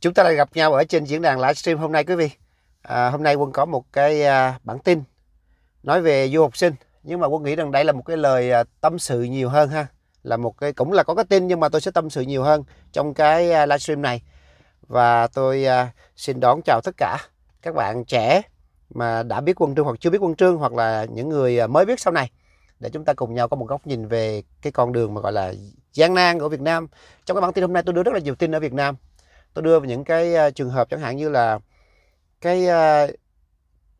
Chúng ta lại gặp nhau ở trên diễn đàn livestream hôm nay quý vị. À, hôm nay Quân có một cái à, bản tin nói về du học sinh. Nhưng mà Quân nghĩ rằng đây là một cái lời à, tâm sự nhiều hơn ha. Là một cái cũng là có cái tin nhưng mà tôi sẽ tâm sự nhiều hơn trong cái à, livestream này. Và tôi à, xin đón chào tất cả các bạn trẻ mà đã biết Quân Trương hoặc chưa biết Quân Trương hoặc là những người à, mới biết sau này để chúng ta cùng nhau có một góc nhìn về cái con đường mà gọi là gian nan của Việt Nam. Trong cái bản tin hôm nay tôi đưa rất là nhiều tin ở Việt Nam tôi đưa những cái à, trường hợp chẳng hạn như là cái à,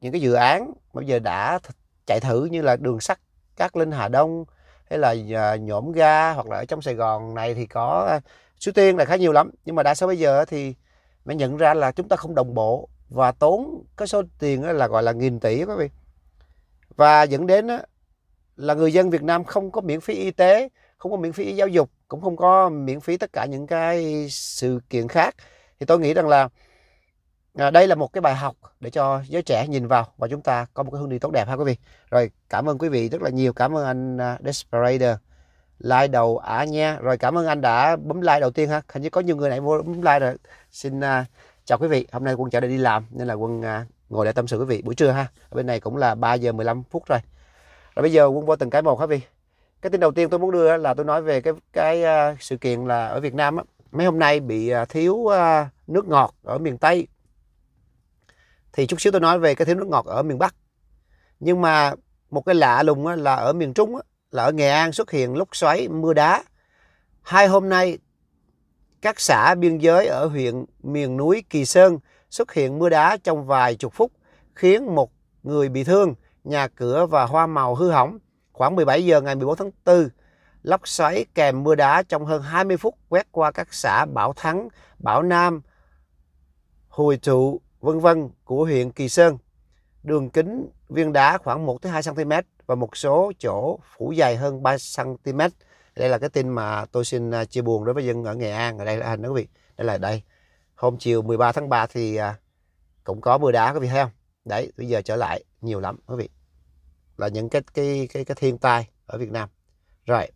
những cái dự án bây giờ đã chạy thử như là đường sắt các linh hà đông hay là à, nhổm ga hoặc là ở trong sài gòn này thì có số Tiên là khá nhiều lắm nhưng mà đa số bây giờ thì mới nhận ra là chúng ta không đồng bộ và tốn cái số tiền là gọi là nghìn tỷ quý vị và dẫn đến là người dân Việt Nam không có miễn phí y tế không có miễn phí giáo dục cũng không có miễn phí tất cả những cái sự kiện khác thì tôi nghĩ rằng là à, đây là một cái bài học để cho giới trẻ nhìn vào và chúng ta có một cái hướng đi tốt đẹp ha quý vị rồi cảm ơn quý vị rất là nhiều cảm ơn anh à, Desperader like đầu ả à nha rồi cảm ơn anh đã bấm like đầu tiên ha hình như có nhiều người này vô bấm like rồi xin uh, chào quý vị hôm nay quân trở đi làm nên là quân uh, ngồi để tâm sự quý vị buổi trưa ha ở bên này cũng là 3 giờ 15 phút rồi rồi bây giờ quân vô từng cái một hả vị cái tin đầu tiên tôi muốn đưa là tôi nói về cái cái à, sự kiện là ở Việt Nam á, mấy hôm nay bị à, thiếu à, nước ngọt ở miền Tây thì chút xíu tôi nói về cái thiếu nước ngọt ở miền Bắc nhưng mà một cái lạ lùng á, là ở miền Trung á, là ở Nghệ An xuất hiện lúc xoáy mưa đá hai hôm nay các xã biên giới ở huyện miền núi Kỳ Sơn xuất hiện mưa đá trong vài chục phút khiến một người bị thương, nhà cửa và hoa màu hư hỏng. Khoảng 17 giờ ngày 14 tháng 4, lốc xoáy kèm mưa đá trong hơn 20 phút quét qua các xã Bảo Thắng, Bảo Nam, Hồi Trụ, vân vân của huyện Kỳ Sơn. Đường kính viên đá khoảng 1 2 cm và một số chỗ phủ dày hơn 3 cm. Đây là cái tin mà tôi xin à, chia buồn đối với dân ở Nghệ An. Ở đây là anh, quý vị. Đây là đây. Hôm chiều 13 tháng 3 thì à, cũng có mưa đá quý vị thấy không? Đấy, bây giờ trở lại nhiều lắm quý vị là những cái cái cái cái thiên tai ở Việt Nam. Rồi.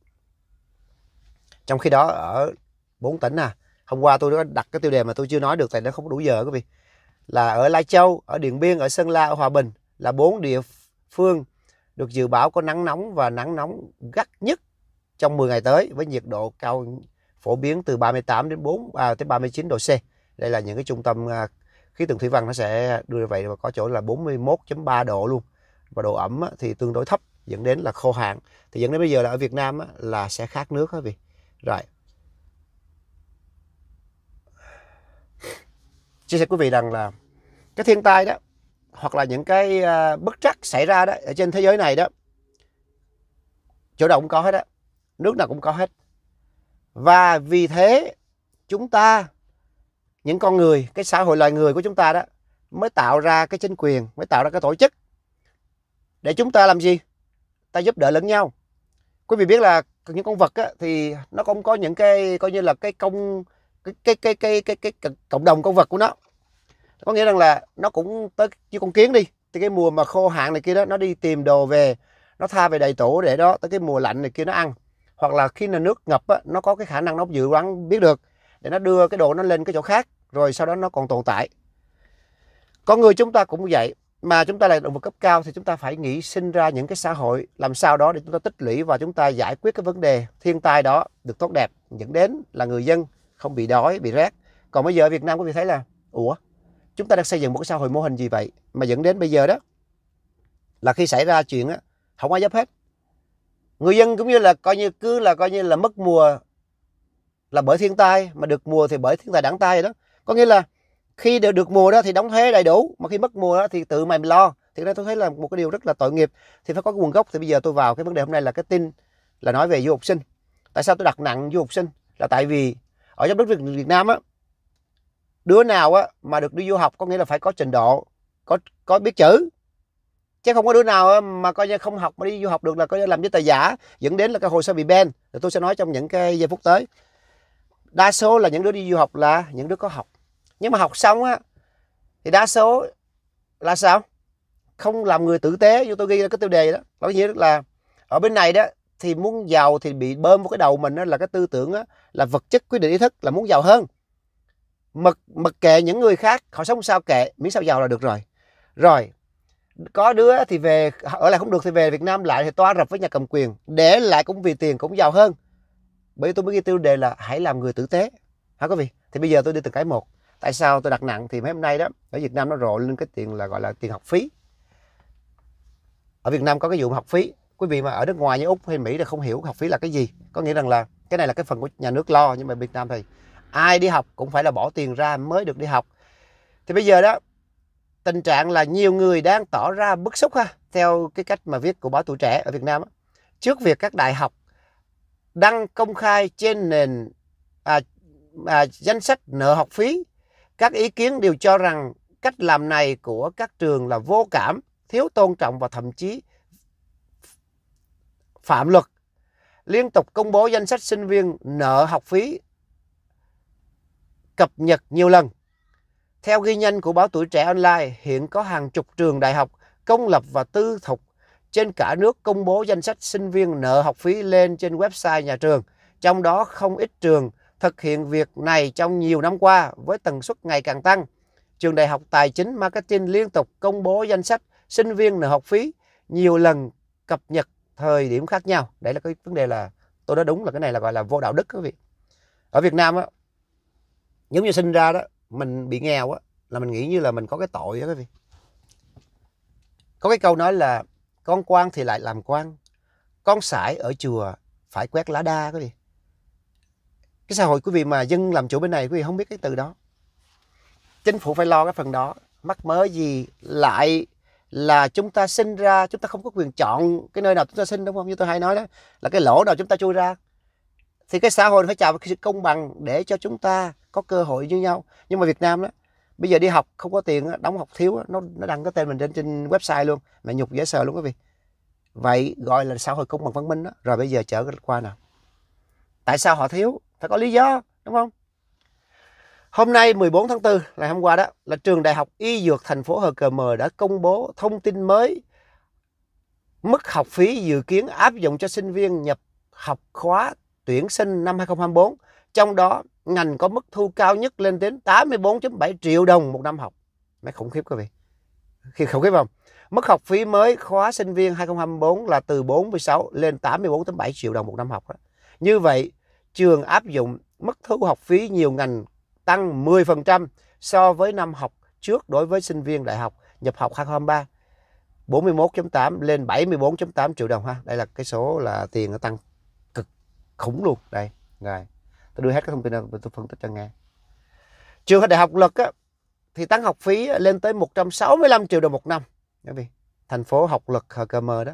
Trong khi đó ở bốn tỉnh à, hôm qua tôi đã đặt cái tiêu đề mà tôi chưa nói được tại nó không đủ giờ quý vị. Là ở Lai Châu, ở Điện Biên, ở Sơn La, ở Hòa Bình là bốn địa phương được dự báo có nắng nóng và nắng nóng gắt nhất trong 10 ngày tới với nhiệt độ cao phổ biến từ 38 đến 4 à, tới 39 độ C. Đây là những cái trung tâm à, khí tượng thủy văn nó sẽ đưa vậy và có chỗ là 41.3 độ luôn và độ ẩm thì tương đối thấp dẫn đến là khô hạn thì dẫn đến bây giờ là ở Việt Nam là sẽ khát nước quý vị rồi chia sẻ quý vị rằng là cái thiên tai đó hoặc là những cái à, bất trắc xảy ra đó ở trên thế giới này đó chỗ nào cũng có hết á nước nào cũng có hết và vì thế chúng ta những con người cái xã hội loài người của chúng ta đó mới tạo ra cái chính quyền mới tạo ra cái tổ chức để chúng ta làm gì ta giúp đỡ lẫn nhau quý vị biết là những con vật á, thì nó cũng có những cái coi như là cái công cái cái cái cái cái, cái, cái cộng đồng con vật của nó có nghĩa rằng là nó cũng tới như con kiến đi thì cái mùa mà khô hạn này kia đó nó đi tìm đồ về nó tha về đầy tổ để đó tới cái mùa lạnh này kia nó ăn hoặc là khi là nước ngập á, nó có cái khả năng nó dự đoán biết được để nó đưa cái đồ nó lên cái chỗ khác rồi sau đó nó còn tồn tại con người chúng ta cũng vậy mà chúng ta là động vật cấp cao thì chúng ta phải nghĩ sinh ra những cái xã hội làm sao đó để chúng ta tích lũy và chúng ta giải quyết cái vấn đề thiên tai đó được tốt đẹp dẫn đến là người dân không bị đói bị rét còn bây giờ ở Việt Nam có vị thấy là ủa chúng ta đang xây dựng một cái xã hội mô hình gì vậy mà dẫn đến bây giờ đó là khi xảy ra chuyện á không ai giúp hết người dân cũng như là coi như cứ là coi như là mất mùa là bởi thiên tai mà được mùa thì bởi thiên tai đảng tai đó có nghĩa là khi đều được mùa đó thì đóng thuế đầy đủ mà khi mất mùa đó thì tự mày lo thì ra tôi thấy là một cái điều rất là tội nghiệp thì phải có cái nguồn gốc thì bây giờ tôi vào cái vấn đề hôm nay là cái tin là nói về du học sinh tại sao tôi đặt nặng du học sinh là tại vì ở trong đất nước Việt Nam á đứa nào á mà được đi du học có nghĩa là phải có trình độ có có biết chữ chứ không có đứa nào mà coi như không học mà đi du học được là coi như làm giấy tờ giả dẫn đến là cái hồ sơ bị ban thì tôi sẽ nói trong những cái giây phút tới đa số là những đứa đi du học là những đứa có học nhưng mà học xong á thì đa số là sao không làm người tử tế như tôi ghi ra cái tiêu đề đó là nghĩa là ở bên này đó thì muốn giàu thì bị bơm vào cái đầu mình đó là cái tư tưởng đó, là vật chất quyết định ý thức là muốn giàu hơn mặc mặc kệ những người khác họ sống sao kệ miễn sao giàu là được rồi rồi có đứa thì về ở lại không được thì về Việt Nam lại thì toa rập với nhà cầm quyền để lại cũng vì tiền cũng giàu hơn bởi vì tôi mới ghi tiêu đề là hãy làm người tử tế hả quý vị thì bây giờ tôi đi từng cái một tại sao tôi đặt nặng thì mấy hôm nay đó ở Việt Nam nó rộ lên cái tiền là gọi là tiền học phí ở Việt Nam có cái vụ học phí quý vị mà ở nước ngoài như Úc hay Mỹ là không hiểu học phí là cái gì có nghĩa rằng là cái này là cái phần của nhà nước lo nhưng mà Việt Nam thì ai đi học cũng phải là bỏ tiền ra mới được đi học thì bây giờ đó tình trạng là nhiều người đang tỏ ra bức xúc ha theo cái cách mà viết của báo tuổi trẻ ở Việt Nam đó. trước việc các đại học đăng công khai trên nền à, à, danh sách nợ học phí các ý kiến đều cho rằng cách làm này của các trường là vô cảm, thiếu tôn trọng và thậm chí phạm luật. Liên tục công bố danh sách sinh viên nợ học phí cập nhật nhiều lần. Theo ghi nhanh của báo Tuổi Trẻ Online, hiện có hàng chục trường đại học công lập và tư thục trên cả nước công bố danh sách sinh viên nợ học phí lên trên website nhà trường. Trong đó không ít trường thực hiện việc này trong nhiều năm qua với tần suất ngày càng tăng. Trường Đại học Tài chính Marketing liên tục công bố danh sách sinh viên nợ học phí nhiều lần cập nhật thời điểm khác nhau. Đấy là cái vấn đề là tôi nói đúng là cái này là gọi là vô đạo đức quý vị. Ở Việt Nam á, giống như sinh ra đó mình bị nghèo á là mình nghĩ như là mình có cái tội đó quý vị. Có cái câu nói là con quan thì lại làm quan, con sải ở chùa phải quét lá đa quý vị cái xã hội quý vị mà dân làm chủ bên này quý vị không biết cái từ đó chính phủ phải lo cái phần đó mắc mớ gì lại là chúng ta sinh ra chúng ta không có quyền chọn cái nơi nào chúng ta sinh đúng không như tôi hay nói đó là cái lỗ nào chúng ta chui ra thì cái xã hội phải chào cái sự công bằng để cho chúng ta có cơ hội như nhau nhưng mà Việt Nam đó bây giờ đi học không có tiền đóng học thiếu nó nó đăng cái tên mình lên trên website luôn mẹ nhục dễ sợ luôn quý vị vậy gọi là xã hội công bằng văn minh đó rồi bây giờ chở qua nào tại sao họ thiếu phải có lý do đúng không hôm nay 14 tháng 4 là hôm qua đó là trường đại học y dược thành phố HCM đã công bố thông tin mới mức học phí dự kiến áp dụng cho sinh viên nhập học khóa tuyển sinh năm 2024 trong đó ngành có mức thu cao nhất lên đến 84.7 triệu đồng một năm học mấy khủng khiếp quý vị khi khủng khiếp không mức học phí mới khóa sinh viên 2024 là từ 46 lên 84.7 triệu đồng một năm học đó. như vậy trường áp dụng mức thu học phí nhiều ngành tăng 10% so với năm học trước đối với sinh viên đại học nhập học H23 41.8 lên 74.8 triệu đồng ha. Đây là cái số là tiền nó tăng cực khủng luôn đây. Rồi. Tôi đưa hết các thông tin này tôi phân tích cho nghe. Trường đại học luật á, thì tăng học phí lên tới 165 triệu đồng một năm. Quý vị, thành phố học luật HKM đó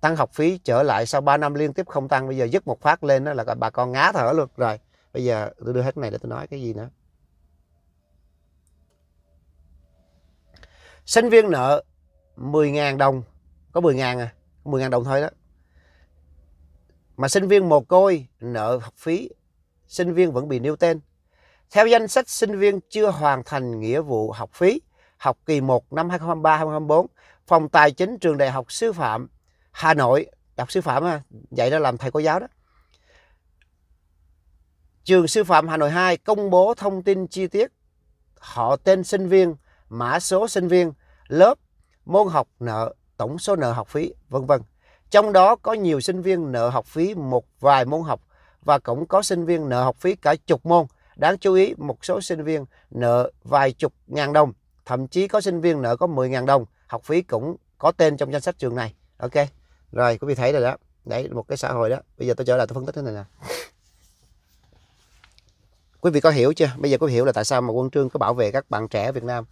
tăng học phí trở lại sau 3 năm liên tiếp không tăng bây giờ dứt một phát lên đó là bà con ngá thở luôn rồi bây giờ tôi đưa hết cái này để tôi nói cái gì nữa sinh viên nợ 10.000 đồng có 10.000 à 10.000 đồng thôi đó mà sinh viên mồ côi nợ học phí sinh viên vẫn bị nêu tên theo danh sách sinh viên chưa hoàn thành nghĩa vụ học phí học kỳ 1 năm 2023-2024 phòng tài chính trường đại học sư phạm Hà Nội đại học sư phạm ha, dạy đó làm thầy cô giáo đó trường sư phạm Hà Nội 2 công bố thông tin chi tiết họ tên sinh viên mã số sinh viên lớp môn học nợ tổng số nợ học phí vân vân trong đó có nhiều sinh viên nợ học phí một vài môn học và cũng có sinh viên nợ học phí cả chục môn đáng chú ý một số sinh viên nợ vài chục ngàn đồng thậm chí có sinh viên nợ có 10 ngàn đồng học phí cũng có tên trong danh sách trường này ok rồi quý vị thấy rồi đó đấy một cái xã hội đó bây giờ tôi trở lại tôi phân tích thế này nè quý vị có hiểu chưa bây giờ có hiểu là tại sao mà quân trương có bảo vệ các bạn trẻ Việt Nam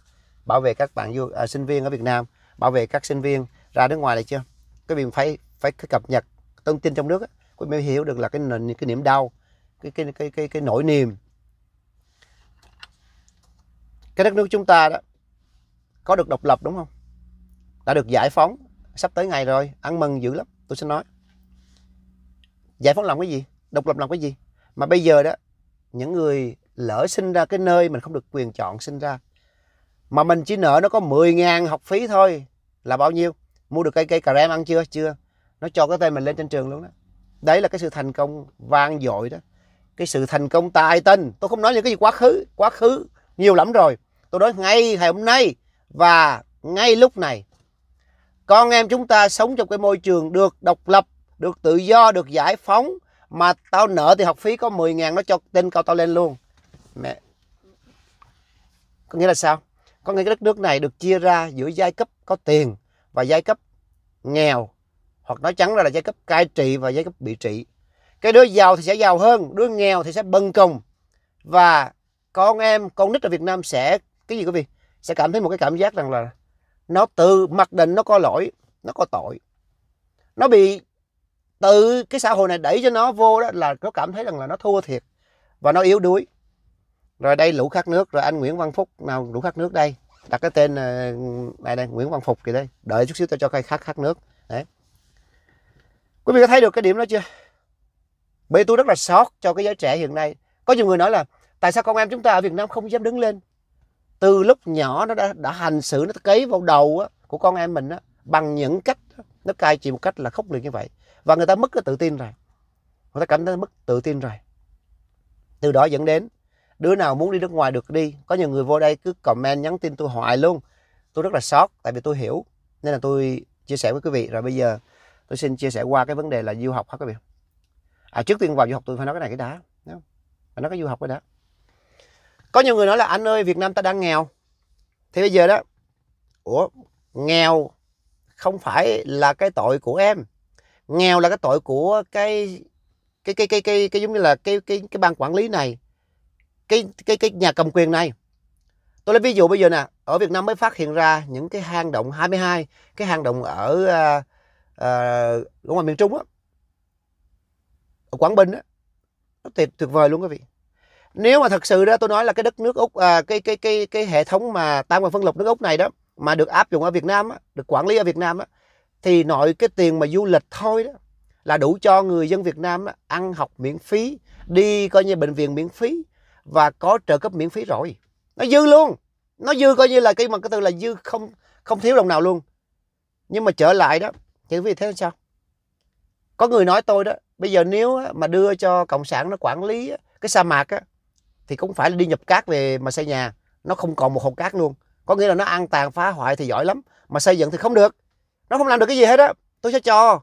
bảo vệ các bạn du, à, sinh viên ở Việt Nam bảo vệ các sinh viên ra nước ngoài này chưa quý vị phải phải cập nhật thông tin trong nước á, quý vị hiểu được là cái nền cái niềm đau cái cái cái cái, cái nỗi niềm cái đất nước chúng ta đó có được độc lập đúng không đã được giải phóng sắp tới ngày rồi ăn mừng dữ lắm tôi sẽ nói giải phóng lòng cái gì độc lập lòng cái gì mà bây giờ đó những người lỡ sinh ra cái nơi mình không được quyền chọn sinh ra mà mình chỉ nợ nó có 10 ngàn học phí thôi là bao nhiêu mua được cây cây cà rem ăn chưa chưa nó cho cái tên mình lên trên trường luôn đó đấy là cái sự thành công vang dội đó cái sự thành công tài tình tôi không nói những cái gì quá khứ quá khứ nhiều lắm rồi tôi nói ngay ngày hôm nay và ngay lúc này con em chúng ta sống trong cái môi trường được độc lập, được tự do, được giải phóng mà tao nợ thì học phí có 10 ngàn nó cho tên cầu tao lên luôn. Mẹ. Có nghĩa là sao? Có nghĩa cái đất nước này được chia ra giữa giai cấp có tiền và giai cấp nghèo hoặc nói trắng ra là giai cấp cai trị và giai cấp bị trị. Cái đứa giàu thì sẽ giàu hơn, đứa nghèo thì sẽ bần cùng. Và con em, con nít ở Việt Nam sẽ cái gì quý vị? Sẽ cảm thấy một cái cảm giác rằng là nó tự mặc định nó có lỗi nó có tội nó bị tự cái xã hội này đẩy cho nó vô đó là nó cảm thấy rằng là nó thua thiệt và nó yếu đuối rồi đây lũ khát nước rồi anh Nguyễn Văn Phúc nào lũ khát nước đây đặt cái tên ờ, này đây Nguyễn Văn Phục kìa đây đợi chút xíu tôi cho cây khát khát nước đấy quý vị có thấy được cái điểm đó chưa bởi tôi rất là sót cho cái giới trẻ hiện nay có nhiều người nói là tại sao con em chúng ta ở Việt Nam không dám đứng lên từ lúc nhỏ nó đã, đã hành xử nó cấy vào đầu á, của con em mình á, bằng những cách nó cai trị một cách là khốc liệt như vậy và người ta mất cái tự tin rồi người ta cảm thấy mất tự tin rồi từ đó dẫn đến đứa nào muốn đi nước ngoài được đi có nhiều người vô đây cứ comment nhắn tin tôi hoài luôn tôi rất là sót tại vì tôi hiểu nên là tôi chia sẻ với quý vị rồi bây giờ tôi xin chia sẻ qua cái vấn đề là du học hả quý vị à trước tiên vào du học tôi phải nói cái này cái đã phải nói cái du học cái đã có nhiều người nói là anh ơi Việt Nam ta đang nghèo thì bây giờ đó ủa nghèo không phải là cái tội của em nghèo là cái tội của cái cái cái cái cái, cái giống như là cái cái cái ban quản lý này cái cái cái nhà cầm quyền này tôi lấy ví dụ bây giờ nè ở Việt Nam mới phát hiện ra những cái hang động 22 cái hang động ở uh, uh, ở ngoài miền Trung á ở Quảng Bình á nó tuyệt tuyệt vời luôn quý vị nếu mà thật sự đó tôi nói là cái đất nước úc à, cái cái cái cái hệ thống mà tam quan phân lục nước úc này đó mà được áp dụng ở việt nam á, được quản lý ở việt nam á, thì nội cái tiền mà du lịch thôi đó là đủ cho người dân việt nam á, ăn học miễn phí đi coi như bệnh viện miễn phí và có trợ cấp miễn phí rồi nó dư luôn nó dư coi như là cái mà cái từ là dư không không thiếu đồng nào luôn nhưng mà trở lại đó thì vì thế sao có người nói tôi đó bây giờ nếu mà đưa cho cộng sản nó quản lý cái sa mạc á thì cũng phải đi nhập cát về mà xây nhà nó không còn một hòn cát luôn có nghĩa là nó ăn tàn phá hoại thì giỏi lắm mà xây dựng thì không được nó không làm được cái gì hết á tôi sẽ cho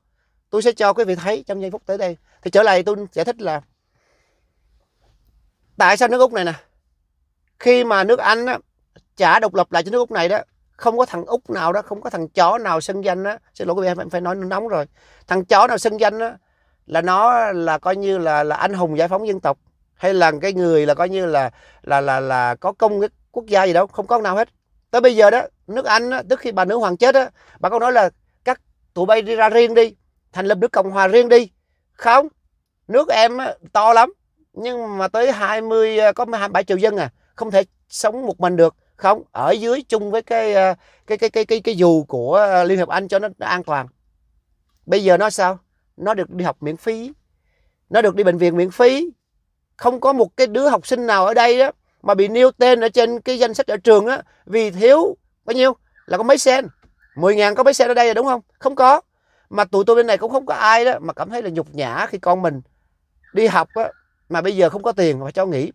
tôi sẽ cho quý vị thấy trong giây phút tới đây thì trở lại tôi giải thích là tại sao nước úc này nè khi mà nước anh á trả độc lập lại cho nước úc này đó không có thằng úc nào đó không có thằng chó nào xưng danh á xin lỗi quý vị em phải nói nóng rồi thằng chó nào xưng danh á là nó là coi như là là anh hùng giải phóng dân tộc hay là cái người là coi như là là là là có công quốc gia gì đâu không có nào hết tới bây giờ đó nước anh đó, trước khi bà nữ hoàng chết đó bà con nói là các tụi bay đi ra riêng đi thành lập nước cộng hòa riêng đi không nước em to lắm nhưng mà tới 20 à, có 27 triệu dân à không thể sống một mình được không ở dưới chung với cái à, cái cái cái cái cái dù của à, liên hiệp anh cho nó, nó an toàn bây giờ nó sao nó được đi học miễn phí nó được đi bệnh viện miễn phí không có một cái đứa học sinh nào ở đây đó mà bị nêu tên ở trên cái danh sách ở trường á vì thiếu bao nhiêu là có mấy sen 10 ngàn có mấy sen ở đây là đúng không không có mà tụi tôi bên này cũng không có ai đó mà cảm thấy là nhục nhã khi con mình đi học á mà bây giờ không có tiền mà cho nghỉ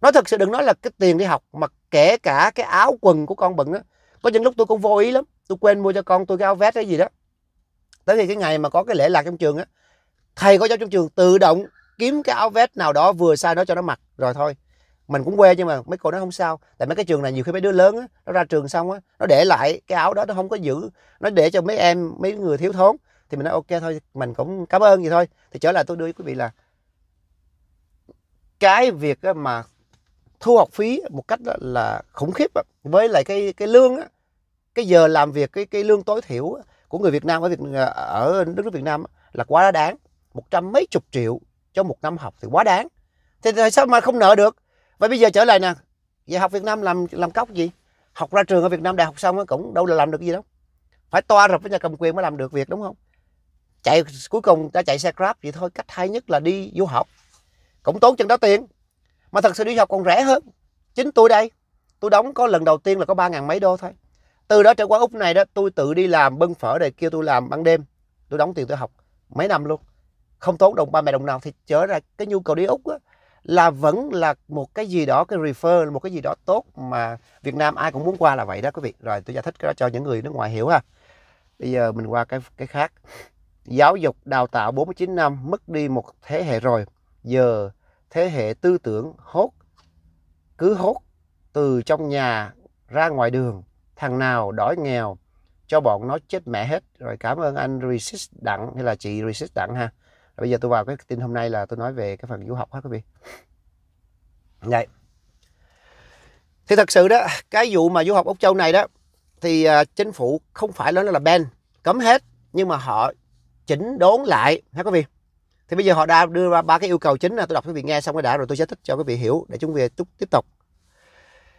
nói thật sự đừng nói là cái tiền đi học mà kể cả cái áo quần của con bận á có những lúc tôi cũng vô ý lắm tôi quên mua cho con tôi cái áo vest cái gì đó tới khi cái ngày mà có cái lễ lạc trong trường á thầy có cho trong trường tự động kiếm cái áo vest nào đó vừa sai đó cho nó mặc rồi thôi mình cũng quê nhưng mà mấy cô nó không sao tại mấy cái trường này nhiều khi mấy đứa lớn á nó ra trường xong á nó để lại cái áo đó nó không có giữ nó để cho mấy em mấy người thiếu thốn thì mình nói ok thôi mình cũng cảm ơn vậy thôi thì trở lại tôi đưa quý vị là cái việc mà thu học phí một cách là khủng khiếp với lại cái cái lương á cái giờ làm việc cái cái lương tối thiểu của người Việt Nam ở Việt ở đất nước Việt Nam là quá đáng một trăm mấy chục triệu cho một năm học thì quá đáng thì tại sao mà không nợ được vậy bây giờ trở lại nè về học Việt Nam làm làm cóc gì học ra trường ở Việt Nam đại học xong cũng đâu là làm được gì đâu phải toa rập với nhà cầm quyền mới làm được việc đúng không chạy cuối cùng ta chạy xe grab vậy thôi cách hay nhất là đi du học cũng tốn chừng đó tiền mà thật sự đi học còn rẻ hơn chính tôi đây tôi đóng có lần đầu tiên là có ba ngàn mấy đô thôi từ đó trở qua úc này đó tôi tự đi làm bưng phở này kia tôi làm ban đêm tôi đóng tiền tôi học mấy năm luôn không tốn đồng ba mẹ đồng nào thì trở ra cái nhu cầu đi úc á, là vẫn là một cái gì đó cái refer một cái gì đó tốt mà Việt Nam ai cũng muốn qua là vậy đó quý vị rồi tôi giải thích cái đó cho những người nước ngoài hiểu ha bây giờ mình qua cái cái khác giáo dục đào tạo 49 năm mất đi một thế hệ rồi giờ thế hệ tư tưởng hốt cứ hốt từ trong nhà ra ngoài đường thằng nào đói nghèo cho bọn nó chết mẹ hết rồi cảm ơn anh resist đặng hay là chị resist đặng ha bây giờ tôi vào cái tin hôm nay là tôi nói về cái phần du học hết quý vị vậy thì thật sự đó cái vụ mà du học úc châu này đó thì à, chính phủ không phải nói là ban cấm hết nhưng mà họ chỉnh đốn lại hả quý vị thì bây giờ họ đã đưa ra ba cái yêu cầu chính là tôi đọc quý vị nghe xong cái đã rồi tôi sẽ thích cho quý vị hiểu để chúng về tiếp tục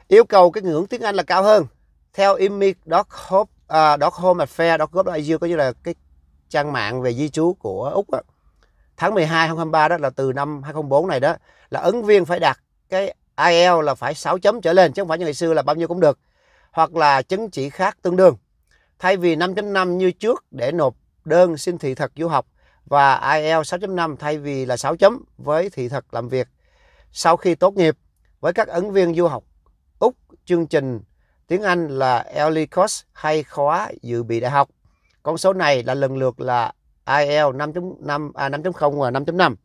yêu cầu cái ngưỡng tiếng Anh là cao hơn theo immi.com uh, .com affair.gov.au có như là cái trang mạng về di trú của Úc á, tháng 12 2023 đó là từ năm 2004 này đó là ứng viên phải đạt cái IELTS là phải 6 chấm trở lên chứ không phải như ngày xưa là bao nhiêu cũng được hoặc là chứng chỉ khác tương đương thay vì 5.5 như trước để nộp đơn xin thị thực du học và IELTS 6.5 thay vì là 6 chấm với thị thực làm việc sau khi tốt nghiệp với các ứng viên du học Úc chương trình tiếng Anh là ELICOS hay khóa dự bị đại học con số này là lần lượt là IELTS 5.5 à 5.0 và 5.5.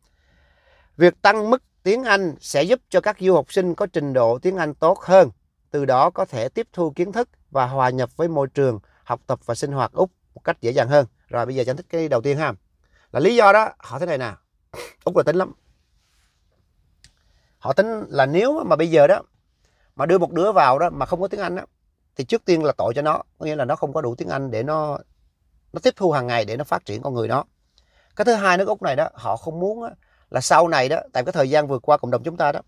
Việc tăng mức tiếng Anh sẽ giúp cho các du học sinh có trình độ tiếng Anh tốt hơn, từ đó có thể tiếp thu kiến thức và hòa nhập với môi trường học tập và sinh hoạt Úc một cách dễ dàng hơn. Rồi bây giờ giải thích cái đầu tiên ha. Là lý do đó, họ thế này nè. Úc là tính lắm. Họ tính là nếu mà bây giờ đó mà đưa một đứa vào đó mà không có tiếng Anh đó thì trước tiên là tội cho nó, có nghĩa là nó không có đủ tiếng Anh để nó nó tiếp thu hàng ngày để nó phát triển con người nó cái thứ hai nước úc này đó họ không muốn đó, là sau này đó tại cái thời gian vừa qua cộng đồng chúng ta đó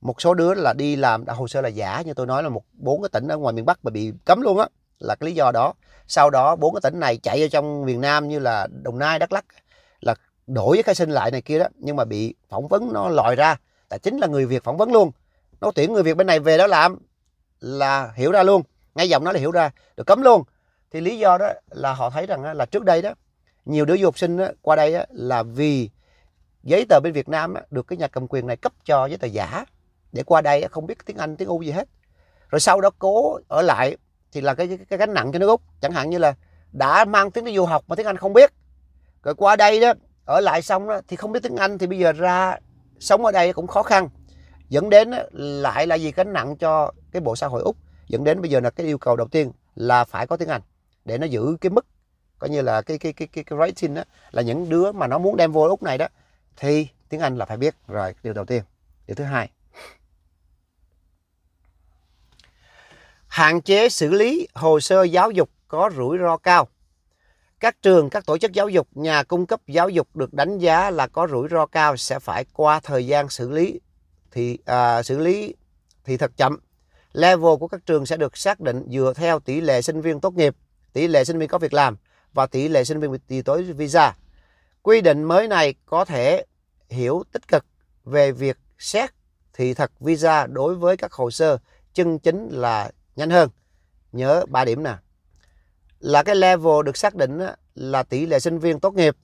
một số đứa là đi làm à, hồ sơ là giả như tôi nói là một bốn cái tỉnh ở ngoài miền bắc mà bị cấm luôn á là cái lý do đó sau đó bốn cái tỉnh này chạy vào trong miền nam như là đồng nai đắk lắc là đổi với khai sinh lại này kia đó nhưng mà bị phỏng vấn nó lòi ra tại chính là người việt phỏng vấn luôn nó tuyển người việt bên này về đó làm là hiểu ra luôn ngay giọng nó là hiểu ra được cấm luôn thì lý do đó là họ thấy rằng là trước đây đó nhiều đứa du học sinh qua đây là vì giấy tờ bên Việt Nam được cái nhà cầm quyền này cấp cho giấy tờ giả để qua đây không biết tiếng Anh tiếng U gì hết rồi sau đó cố ở lại thì là cái cái gánh nặng cho nước úc chẳng hạn như là đã mang tiếng đi du học mà tiếng anh không biết rồi qua đây đó ở lại xong đó, thì không biết tiếng anh thì bây giờ ra sống ở đây cũng khó khăn dẫn đến lại là gì gánh nặng cho cái bộ xã hội úc dẫn đến bây giờ là cái yêu cầu đầu tiên là phải có tiếng anh để nó giữ cái mức coi như là cái cái cái cái, cái rating đó là những đứa mà nó muốn đem vô úc này đó thì tiếng anh là phải biết rồi điều đầu tiên điều thứ hai hạn chế xử lý hồ sơ giáo dục có rủi ro cao các trường các tổ chức giáo dục nhà cung cấp giáo dục được đánh giá là có rủi ro cao sẽ phải qua thời gian xử lý thì à, xử lý thì thật chậm level của các trường sẽ được xác định dựa theo tỷ lệ sinh viên tốt nghiệp tỷ lệ sinh viên có việc làm và tỷ lệ sinh viên bị chối visa. Quy định mới này có thể hiểu tích cực về việc xét thị thực visa đối với các hồ sơ chân chính là nhanh hơn. Nhớ 3 điểm nè. Là cái level được xác định là tỷ lệ sinh viên tốt nghiệp,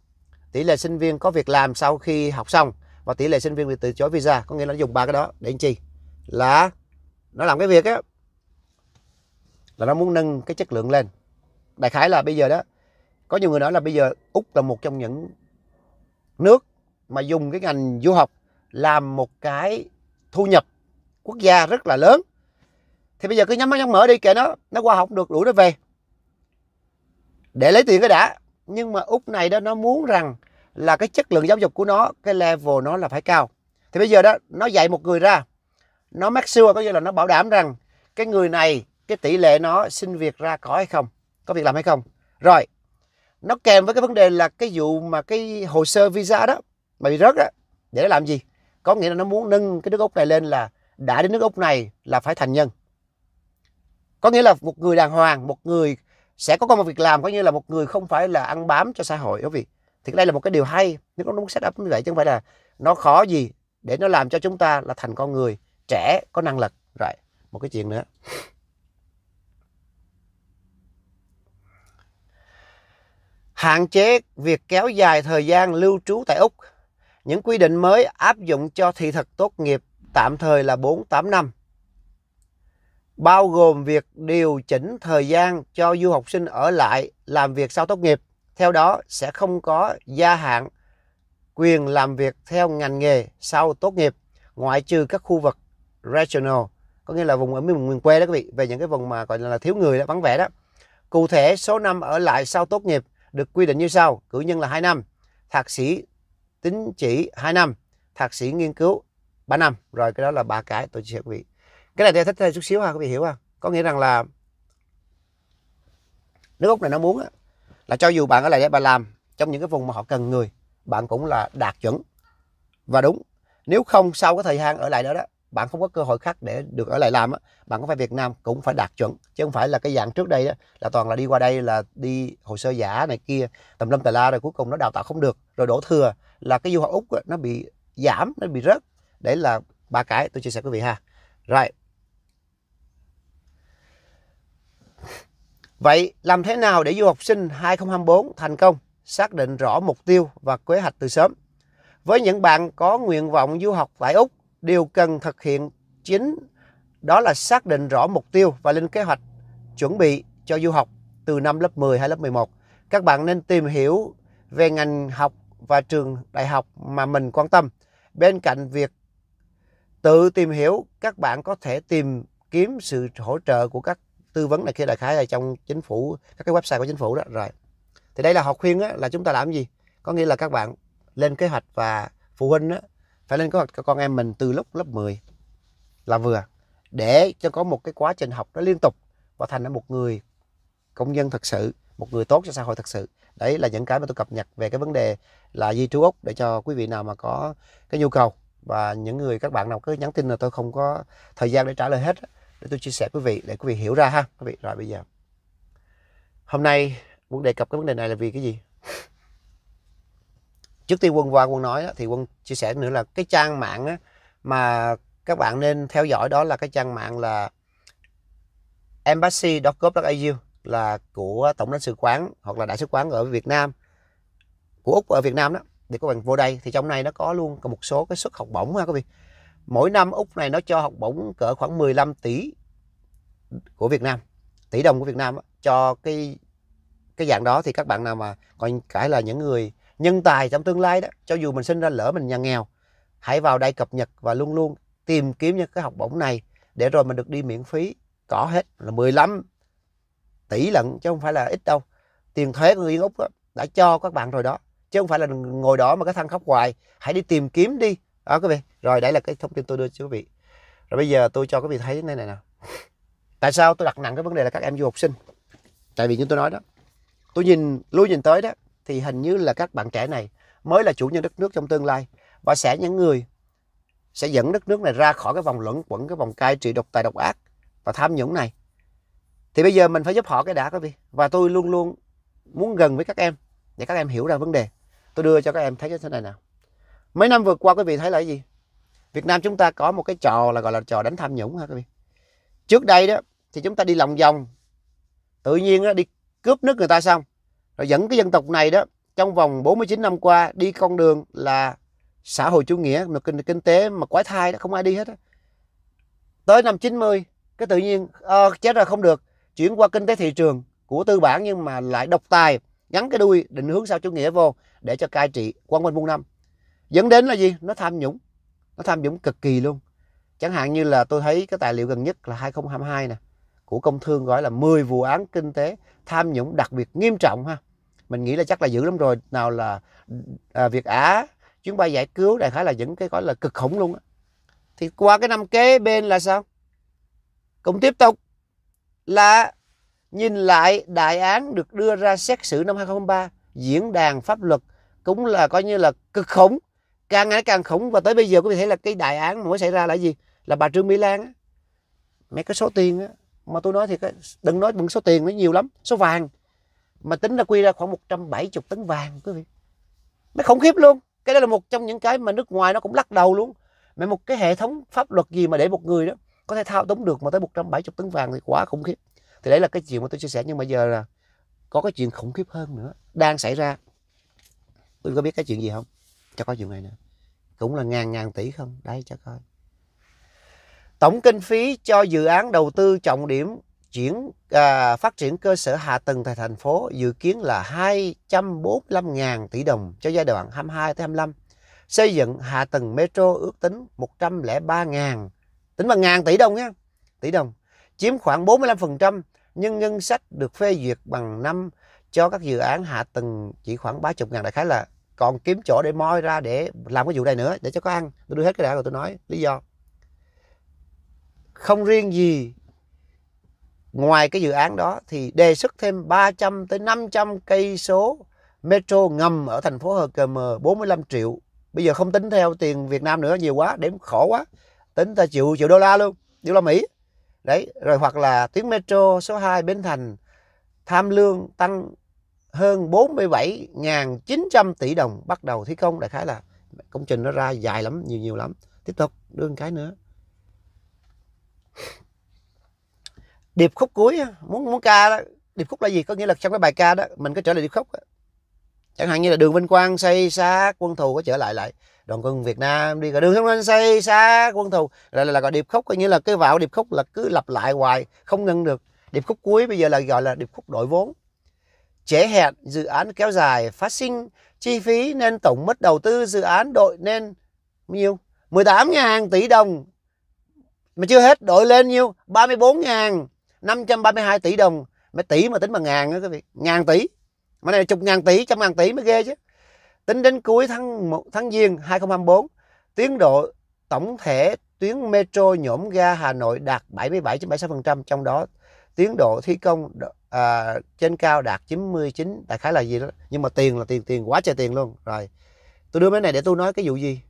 tỷ lệ sinh viên có việc làm sau khi học xong và tỷ lệ sinh viên bị từ chối visa, có nghĩa là dùng ba cái đó để làm chi? Là nó làm cái việc á là nó muốn nâng cái chất lượng lên đại khái là bây giờ đó có nhiều người nói là bây giờ úc là một trong những nước mà dùng cái ngành du học làm một cái thu nhập quốc gia rất là lớn thì bây giờ cứ nhắm mắt nhắm mở đi kệ nó nó qua học được đủ nó về để lấy tiền cái đã nhưng mà úc này đó nó muốn rằng là cái chất lượng giáo dục của nó cái level nó là phải cao thì bây giờ đó nó dạy một người ra nó mắc xưa có nghĩa là nó bảo đảm rằng cái người này cái tỷ lệ nó xin việc ra có hay không có việc làm hay không rồi nó kèm với cái vấn đề là cái vụ mà cái hồ sơ visa đó mà bị rớt đó để nó làm gì có nghĩa là nó muốn nâng cái nước úc này lên là đã đến nước úc này là phải thành nhân có nghĩa là một người đàng hoàng một người sẽ có công việc làm có như là một người không phải là ăn bám cho xã hội quý vị thì đây là một cái điều hay nếu nó muốn set up như vậy chứ không phải là nó khó gì để nó làm cho chúng ta là thành con người trẻ có năng lực rồi một cái chuyện nữa hạn chế việc kéo dài thời gian lưu trú tại Úc. Những quy định mới áp dụng cho thị thực tốt nghiệp tạm thời là 4-8 năm, bao gồm việc điều chỉnh thời gian cho du học sinh ở lại làm việc sau tốt nghiệp. Theo đó sẽ không có gia hạn quyền làm việc theo ngành nghề sau tốt nghiệp, ngoại trừ các khu vực regional, có nghĩa là vùng ở miền, miền quê đó quý vị, về những cái vùng mà gọi là thiếu người đó, vắng vẻ đó. Cụ thể, số năm ở lại sau tốt nghiệp được quy định như sau. Cử nhân là 2 năm, thạc sĩ tính chỉ 2 năm, thạc sĩ nghiên cứu 3 năm. Rồi cái đó là ba cái tôi chia sẻ quý vị. Cái này tôi thích thêm chút xíu ha, quý vị hiểu không? Có nghĩa rằng là nước Úc này nó muốn là cho dù bạn ở lại đây bạn làm trong những cái vùng mà họ cần người, bạn cũng là đạt chuẩn và đúng. Nếu không sau cái thời gian ở lại đó đó bạn không có cơ hội khác để được ở lại làm á bạn có phải Việt Nam cũng phải đạt chuẩn chứ không phải là cái dạng trước đây đó là toàn là đi qua đây là đi hồ sơ giả này kia tầm lâm tài la rồi cuối cùng nó đào tạo không được rồi đổ thừa là cái du học úc nó bị giảm nó bị rớt đấy là ba cái tôi chia sẻ với quý vị ha rồi right. vậy làm thế nào để du học sinh 2024 thành công xác định rõ mục tiêu và kế hoạch từ sớm với những bạn có nguyện vọng du học tại úc điều cần thực hiện chính đó là xác định rõ mục tiêu và lên kế hoạch chuẩn bị cho du học từ năm lớp 10 hay lớp 11. Các bạn nên tìm hiểu về ngành học và trường đại học mà mình quan tâm. Bên cạnh việc tự tìm hiểu, các bạn có thể tìm kiếm sự hỗ trợ của các tư vấn này kia đại khái là trong chính phủ, các cái website của chính phủ đó. Rồi. Thì đây là học khuyên á, là chúng ta làm gì? Có nghĩa là các bạn lên kế hoạch và phụ huynh á, phải lên kế hoạch cho con em mình từ lúc lớp 10 là vừa để cho có một cái quá trình học nó liên tục và thành ra một người công dân thật sự một người tốt cho xã hội thật sự đấy là những cái mà tôi cập nhật về cái vấn đề là di trú úc để cho quý vị nào mà có cái nhu cầu và những người các bạn nào cứ nhắn tin là tôi không có thời gian để trả lời hết để tôi chia sẻ với quý vị để quý vị hiểu ra ha quý vị rồi bây giờ hôm nay muốn đề cập cái vấn đề này là vì cái gì trước tiên quân qua quân nói đó, thì quân chia sẻ nữa là cái trang mạng á, mà các bạn nên theo dõi đó là cái trang mạng là embassy.gov.au là của tổng lãnh sự quán hoặc là đại sứ quán ở Việt Nam của úc ở Việt Nam đó để các bạn vô đây thì trong này nó có luôn một số cái suất học bổng ha các vị mỗi năm úc này nó cho học bổng cỡ khoảng 15 tỷ của Việt Nam tỷ đồng của Việt Nam đó, cho cái cái dạng đó thì các bạn nào mà còn cả là những người nhân tài trong tương lai đó cho dù mình sinh ra lỡ mình nhà nghèo hãy vào đây cập nhật và luôn luôn tìm kiếm những cái học bổng này để rồi mình được đi miễn phí có hết là 15 tỷ lận chứ không phải là ít đâu tiền thuế của người Úc đó, đã cho các bạn rồi đó chứ không phải là ngồi đó mà cái thân khóc hoài hãy đi tìm kiếm đi đó quý vị rồi đấy là cái thông tin tôi đưa cho quý vị rồi bây giờ tôi cho quý vị thấy thế này này nè tại sao tôi đặt nặng cái vấn đề là các em du học sinh tại vì như tôi nói đó tôi nhìn lui nhìn tới đó thì hình như là các bạn trẻ này mới là chủ nhân đất nước trong tương lai và sẽ những người sẽ dẫn đất nước này ra khỏi cái vòng luẩn quẩn cái vòng cai trị độc tài độc ác và tham nhũng này thì bây giờ mình phải giúp họ cái đã các vị và tôi luôn luôn muốn gần với các em để các em hiểu ra vấn đề tôi đưa cho các em thấy cái thế này nào mấy năm vừa qua quý vị thấy là cái gì Việt Nam chúng ta có một cái trò là gọi là trò đánh tham nhũng ha quý vị trước đây đó thì chúng ta đi lòng vòng tự nhiên đó, đi cướp nước người ta xong rồi dẫn cái dân tộc này đó trong vòng 49 năm qua đi con đường là xã hội chủ nghĩa mà kinh, kinh tế mà quái thai đó không ai đi hết đó. tới năm 90 cái tự nhiên à, chết rồi không được chuyển qua kinh tế thị trường của tư bản nhưng mà lại độc tài gắn cái đuôi định hướng sao chủ nghĩa vô để cho cai trị quang quanh vùng năm dẫn đến là gì nó tham nhũng nó tham nhũng cực kỳ luôn chẳng hạn như là tôi thấy cái tài liệu gần nhất là 2022 nè của công thương gọi là 10 vụ án kinh tế tham nhũng đặc biệt nghiêm trọng ha mình nghĩ là chắc là dữ lắm rồi nào là à, Việt Á chuyến bay giải cứu đại khái là những cái gọi là cực khủng luôn á thì qua cái năm kế bên là sao cũng tiếp tục là nhìn lại đại án được đưa ra xét xử năm 2003 diễn đàn pháp luật cũng là coi như là cực khủng càng ngày càng khủng và tới bây giờ có thể là cái đại án mà mới xảy ra là gì là bà Trương Mỹ Lan á mấy cái số tiền á mà tôi nói thì đừng nói bằng số tiền nó nhiều lắm số vàng mà tính ra quy ra khoảng 170 tấn vàng quý vị nó khủng khiếp luôn cái đó là một trong những cái mà nước ngoài nó cũng lắc đầu luôn mà một cái hệ thống pháp luật gì mà để một người đó có thể thao túng được mà tới 170 tấn vàng thì quá khủng khiếp thì đấy là cái chuyện mà tôi chia sẻ nhưng mà giờ là có cái chuyện khủng khiếp hơn nữa đang xảy ra tôi có biết cái chuyện gì không cho có chuyện này nè cũng là ngàn ngàn tỷ không đây cho coi tổng kinh phí cho dự án đầu tư trọng điểm chuyển à, phát triển cơ sở hạ tầng tại thành phố dự kiến là 245.000 tỷ đồng cho giai đoạn 22 tới 25. Xây dựng hạ tầng metro ước tính 103.000 tính bằng ngàn tỷ đồng nhé, tỷ đồng, chiếm khoảng 45% nhưng ngân sách được phê duyệt bằng năm cho các dự án hạ tầng chỉ khoảng 30 ngàn đại khái là còn kiếm chỗ để moi ra để làm cái vụ này nữa để cho có ăn. Tôi đưa hết cái đã rồi tôi nói lý do. Không riêng gì ngoài cái dự án đó thì đề xuất thêm 300 tới 500 cây số metro ngầm ở thành phố HKM 45 triệu. Bây giờ không tính theo tiền Việt Nam nữa nhiều quá, đếm khổ quá. Tính ta triệu triệu đô la luôn, đô la Mỹ. Đấy, rồi hoặc là tuyến metro số 2 Bến Thành Tham Lương tăng hơn 47.900 tỷ đồng bắt đầu thi công đại khái là công trình nó ra dài lắm, nhiều nhiều lắm. Tiếp tục đưa một cái nữa. điệp khúc cuối muốn muốn ca đó điệp khúc là gì có nghĩa là trong cái bài ca đó mình có trở lại điệp khúc đó. chẳng hạn như là đường vinh quang xây xa quân thù có trở lại lại đoàn quân việt nam đi cả đường quang xây xa quân thù là là, là gọi điệp khúc coi như là cái vào điệp khúc là cứ lặp lại hoài không ngưng được điệp khúc cuối bây giờ là gọi là điệp khúc đội vốn trễ hẹn dự án kéo dài phát sinh chi phí nên tổng mất đầu tư dự án đội nên nhiêu 18 ngàn tỷ đồng mà chưa hết đội lên nhiêu 34 ngàn 532 tỷ đồng mấy tỷ mà tính bằng ngàn đó quý vị ngàn tỷ mà này chục ngàn tỷ trăm ngàn tỷ mới ghê chứ tính đến cuối tháng một tháng giêng 2024 tiến độ tổng thể tuyến metro nhổm ga Hà Nội đạt 77.76% trong đó tiến độ thi công à, trên cao đạt 99 đại khái là gì đó nhưng mà tiền là tiền tiền quá trời tiền luôn rồi tôi đưa mấy này để tôi nói cái vụ gì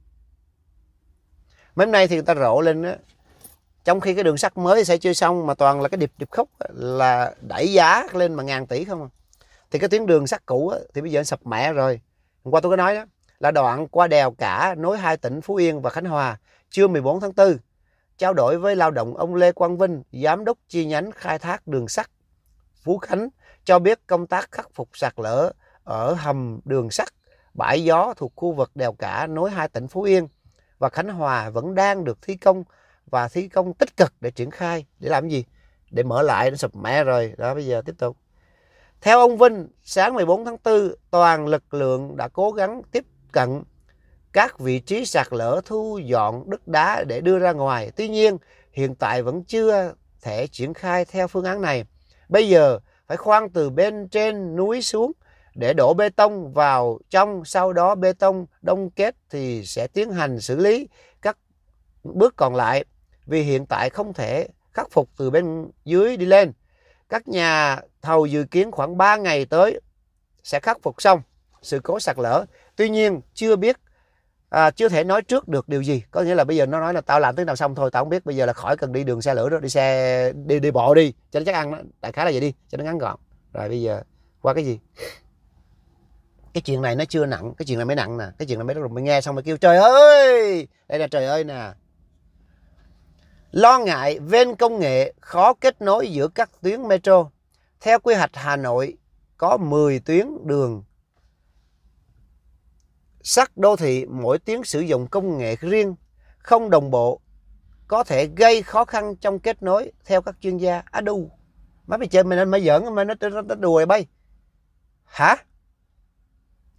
mấy hôm nay thì người ta rộ lên đó trong khi cái đường sắt mới sẽ chưa xong mà toàn là cái điệp điệp khúc là đẩy giá lên mà ngàn tỷ không à. thì cái tuyến đường sắt cũ thì bây giờ sập mẹ rồi hôm qua tôi có nói đó là đoạn qua đèo cả nối hai tỉnh Phú Yên và Khánh Hòa chưa 14 tháng 4 trao đổi với lao động ông Lê Quang Vinh giám đốc chi nhánh khai thác đường sắt Phú Khánh cho biết công tác khắc phục sạt lở ở hầm đường sắt bãi gió thuộc khu vực đèo cả nối hai tỉnh Phú Yên và Khánh Hòa vẫn đang được thi công và thi công tích cực để triển khai để làm gì để mở lại nó sụp mẹ rồi đó bây giờ tiếp tục theo ông Vinh sáng 14 tháng 4 toàn lực lượng đã cố gắng tiếp cận các vị trí sạt lở thu dọn đất đá để đưa ra ngoài tuy nhiên hiện tại vẫn chưa thể triển khai theo phương án này bây giờ phải khoan từ bên trên núi xuống để đổ bê tông vào trong sau đó bê tông đông kết thì sẽ tiến hành xử lý các bước còn lại vì hiện tại không thể khắc phục từ bên dưới đi lên. Các nhà thầu dự kiến khoảng 3 ngày tới sẽ khắc phục xong sự cố sạt lở. Tuy nhiên chưa biết à, chưa thể nói trước được điều gì có nghĩa là bây giờ nó nói là tao làm tới nào xong thôi tao không biết bây giờ là khỏi cần đi đường xe lửa nữa đi xe đi đi bộ đi cho nó chắc ăn đó. đại khái là vậy đi cho nó ngắn gọn rồi bây giờ qua cái gì cái chuyện này nó chưa nặng cái chuyện này mới nặng nè cái chuyện này mới mới nghe xong mà kêu trời ơi đây là trời ơi nè Lo ngại ven công nghệ khó kết nối giữa các tuyến metro. Theo quy hoạch Hà Nội có 10 tuyến đường sắt đô thị mỗi tuyến sử dụng công nghệ riêng, không đồng bộ, có thể gây khó khăn trong kết nối theo các chuyên gia. Á à, đu, mấy mày chơi mày nên mày giỡn, mày nó, nó, nó đùa bay. Hả?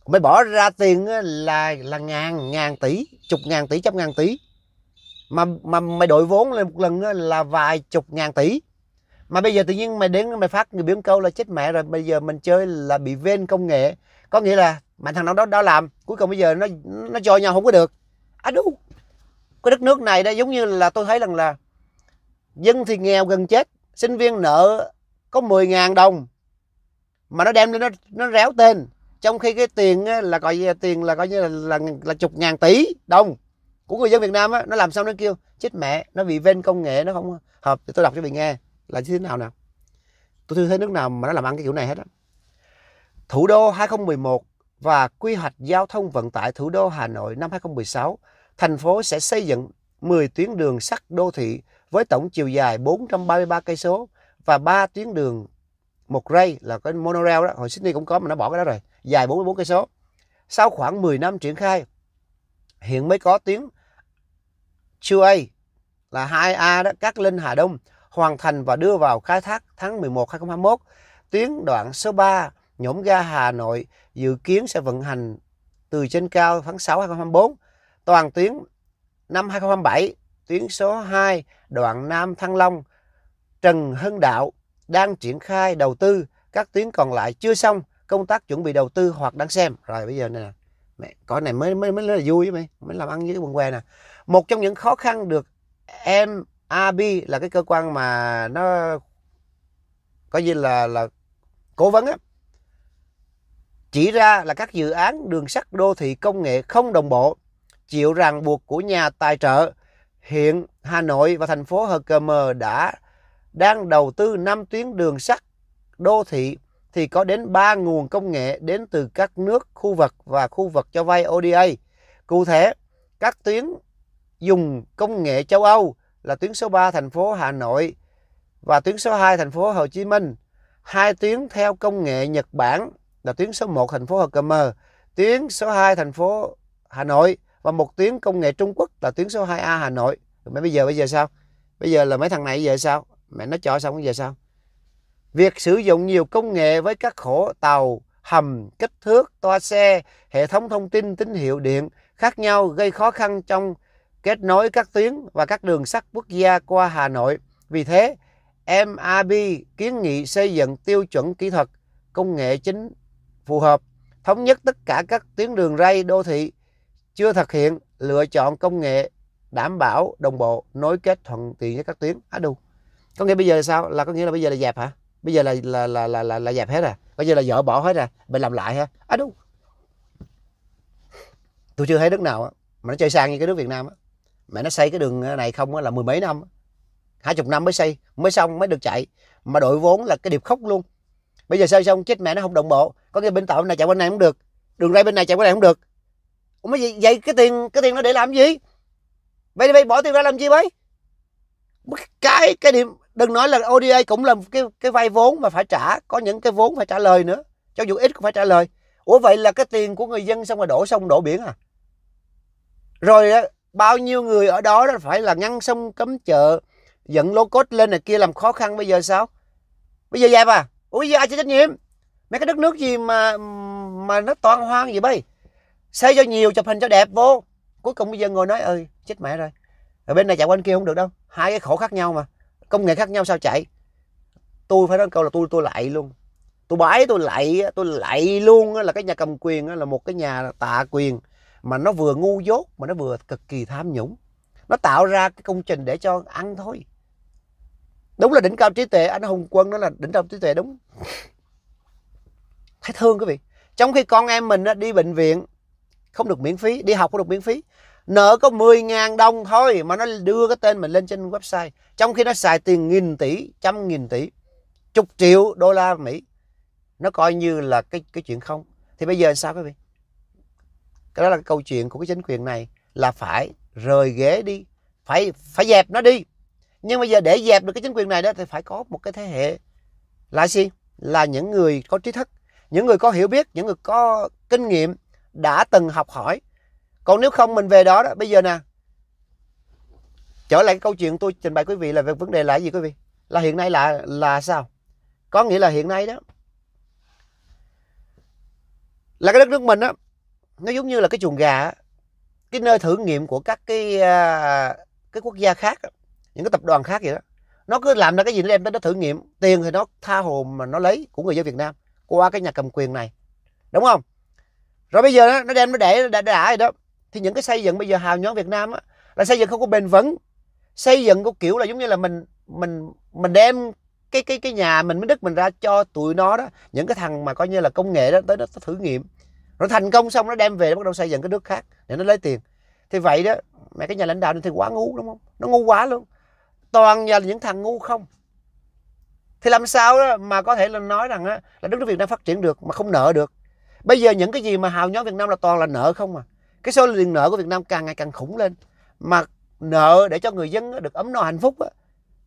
Mày bỏ ra tiền là là ngàn, ngàn tỷ, chục ngàn tỷ, trăm ngàn tỷ mà mà mày đội vốn lên một lần là vài chục ngàn tỷ mà bây giờ tự nhiên mày đến mày phát người biển câu là chết mẹ rồi bây giờ mình chơi là bị ven công nghệ có nghĩa là mạnh thằng nào đó đó làm cuối cùng bây giờ nó nó cho nhau không có được à đúng cái đất nước này đó giống như là tôi thấy rằng là dân thì nghèo gần chết sinh viên nợ có 10.000 đồng mà nó đem lên nó nó réo tên trong khi cái tiền là gọi tiền là coi như là là, là chục ngàn tỷ đồng của người dân Việt Nam á nó làm xong nó kêu chết mẹ nó bị ven công nghệ nó không hợp thì tôi đọc cho mình nghe là như thế nào nào tôi chưa thấy nước nào mà nó làm ăn cái kiểu này hết á thủ đô 2011 và quy hoạch giao thông vận tải thủ đô Hà Nội năm 2016 thành phố sẽ xây dựng 10 tuyến đường sắt đô thị với tổng chiều dài 433 cây số và 3 tuyến đường một ray là cái monorail đó, hồi Sydney cũng có mà nó bỏ cái đó rồi, dài 44 cây số. Sau khoảng 10 năm triển khai, hiện mới có tuyến Chư Ai là 2A đó, các linh Hà Đông hoàn thành và đưa vào khai thác tháng 11 2021. Tuyến đoạn số 3 nhổm ga Hà Nội dự kiến sẽ vận hành từ trên cao tháng 6 2024. Toàn tuyến năm 2027, tuyến số 2 đoạn Nam Thăng Long Trần Hưng Đạo đang triển khai đầu tư, các tuyến còn lại chưa xong, công tác chuẩn bị đầu tư hoặc đang xem. Rồi bây giờ nè, mẹ, có này mới mới mới là vui với mày, mới làm ăn với cái quần què nè một trong những khó khăn được MRB là cái cơ quan mà nó có như là là cố vấn á chỉ ra là các dự án đường sắt đô thị công nghệ không đồng bộ chịu ràng buộc của nhà tài trợ hiện Hà Nội và thành phố Hờ đã đang đầu tư 5 tuyến đường sắt đô thị thì có đến 3 nguồn công nghệ đến từ các nước, khu vực và khu vực cho vay ODA. Cụ thể, các tuyến dùng công nghệ châu Âu là tuyến số 3 thành phố Hà Nội và tuyến số 2 thành phố Hồ Chí Minh. Hai tuyến theo công nghệ Nhật Bản là tuyến số 1 thành phố Hồ Cờ mơ tuyến số 2 thành phố Hà Nội và một tuyến công nghệ Trung Quốc là tuyến số 2A Hà Nội. Mấy bây giờ bây giờ sao? Bây giờ là mấy thằng này giờ sao? Mẹ nó cho xong bây giờ sao? Việc sử dụng nhiều công nghệ với các khổ tàu, hầm, kích thước, toa xe, hệ thống thông tin tín hiệu điện khác nhau gây khó khăn trong kết nối các tuyến và các đường sắt quốc gia qua Hà Nội. Vì thế, MAB kiến nghị xây dựng tiêu chuẩn kỹ thuật, công nghệ chính phù hợp, thống nhất tất cả các tuyến đường ray đô thị chưa thực hiện, lựa chọn công nghệ đảm bảo đồng bộ, nối kết thuận tiện với các tuyến. À đủ. Có nghĩa bây giờ là sao? Là có nghĩa là bây giờ là dẹp hả? Bây giờ là là là là là, là dẹp hết à? Bây giờ là dỡ bỏ hết à? Mình làm lại ha? À đúng. Tôi chưa thấy nước nào mà nó chơi sang như cái nước Việt Nam á mẹ nó xây cái đường ờ, này không là mười mấy năm hai chục năm mới xây mới xong mới được chạy mà đội vốn là cái điệp khóc luôn bây giờ xây xong chết mẹ nó không đồng bộ có cái bên tàu này chạy bên này không được đường ray bên này chạy bên này không được Ủa mấy gì vậy cái tiền cái tiền nó để làm gì bây bây bỏ tiền ra làm gì bấy cái cái điểm đừng nói là ODA cũng là cái cái vay vốn mà phải trả có những cái vốn phải trả lời nữa cho dù ít cũng phải trả lời ủa vậy là cái tiền của người dân xong rồi đổ sông đổ biển à rồi bao nhiêu người ở đó đó phải là ngăn sông cấm chợ dẫn lô cốt lên này kia làm khó khăn bây giờ sao bây giờ dẹp à ủa giờ ai chịu trách nhiệm mấy cái đất nước gì mà mà nó toàn hoang vậy bây xây cho nhiều chụp hình cho đẹp vô cuối cùng bây giờ ngồi nói ơi chết mẹ rồi ở bên này chạy qua bên kia không được đâu hai cái khổ khác nhau mà công nghệ khác nhau sao chạy tôi phải nói câu là tôi tôi lại luôn tôi bái tôi lại tôi lại luôn là cái nhà cầm quyền là một cái nhà tạ quyền mà nó vừa ngu dốt mà nó vừa cực kỳ tham nhũng nó tạo ra cái công trình để cho ăn thôi đúng là đỉnh cao trí tuệ anh hùng quân đó là đỉnh cao trí tuệ đúng thấy thương quý vị trong khi con em mình đi bệnh viện không được miễn phí đi học không được miễn phí nợ có 10.000 đồng thôi mà nó đưa cái tên mình lên trên website trong khi nó xài tiền nghìn tỷ trăm nghìn tỷ chục triệu đô la mỹ nó coi như là cái cái chuyện không thì bây giờ sao quý vị đó là cái câu chuyện của cái chính quyền này là phải rời ghế đi phải phải dẹp nó đi nhưng bây giờ để dẹp được cái chính quyền này đó thì phải có một cái thế hệ là gì là những người có trí thức những người có hiểu biết những người có kinh nghiệm đã từng học hỏi còn nếu không mình về đó, đó bây giờ nè trở lại cái câu chuyện tôi trình bày quý vị là về vấn đề là gì quý vị là hiện nay là là sao có nghĩa là hiện nay đó là cái đất nước mình á nó giống như là cái chuồng gà cái nơi thử nghiệm của các cái à, cái quốc gia khác những cái tập đoàn khác vậy đó nó cứ làm ra cái gì nó đem tới nó thử nghiệm tiền thì nó tha hồ mà nó lấy của người dân Việt Nam qua cái nhà cầm quyền này đúng không rồi bây giờ nó đem nó để đã đã rồi đó thì những cái xây dựng bây giờ hào nhóm Việt Nam á, là xây dựng không có bền vững xây dựng có kiểu là giống như là mình mình mình đem cái cái cái nhà mình mới đức mình ra cho tụi nó đó những cái thằng mà coi như là công nghệ đó tới nó thử nghiệm nó thành công xong nó đem về nó bắt đầu xây dựng cái nước khác để nó lấy tiền thì vậy đó mẹ cái nhà lãnh đạo này thì quá ngu đúng không nó ngu quá luôn toàn là những thằng ngu không thì làm sao đó mà có thể là nói rằng á, là đất nước Việt Nam phát triển được mà không nợ được bây giờ những cái gì mà hào nhóm Việt Nam là toàn là nợ không à cái số tiền nợ của Việt Nam càng ngày càng khủng lên mà nợ để cho người dân được ấm no hạnh phúc á,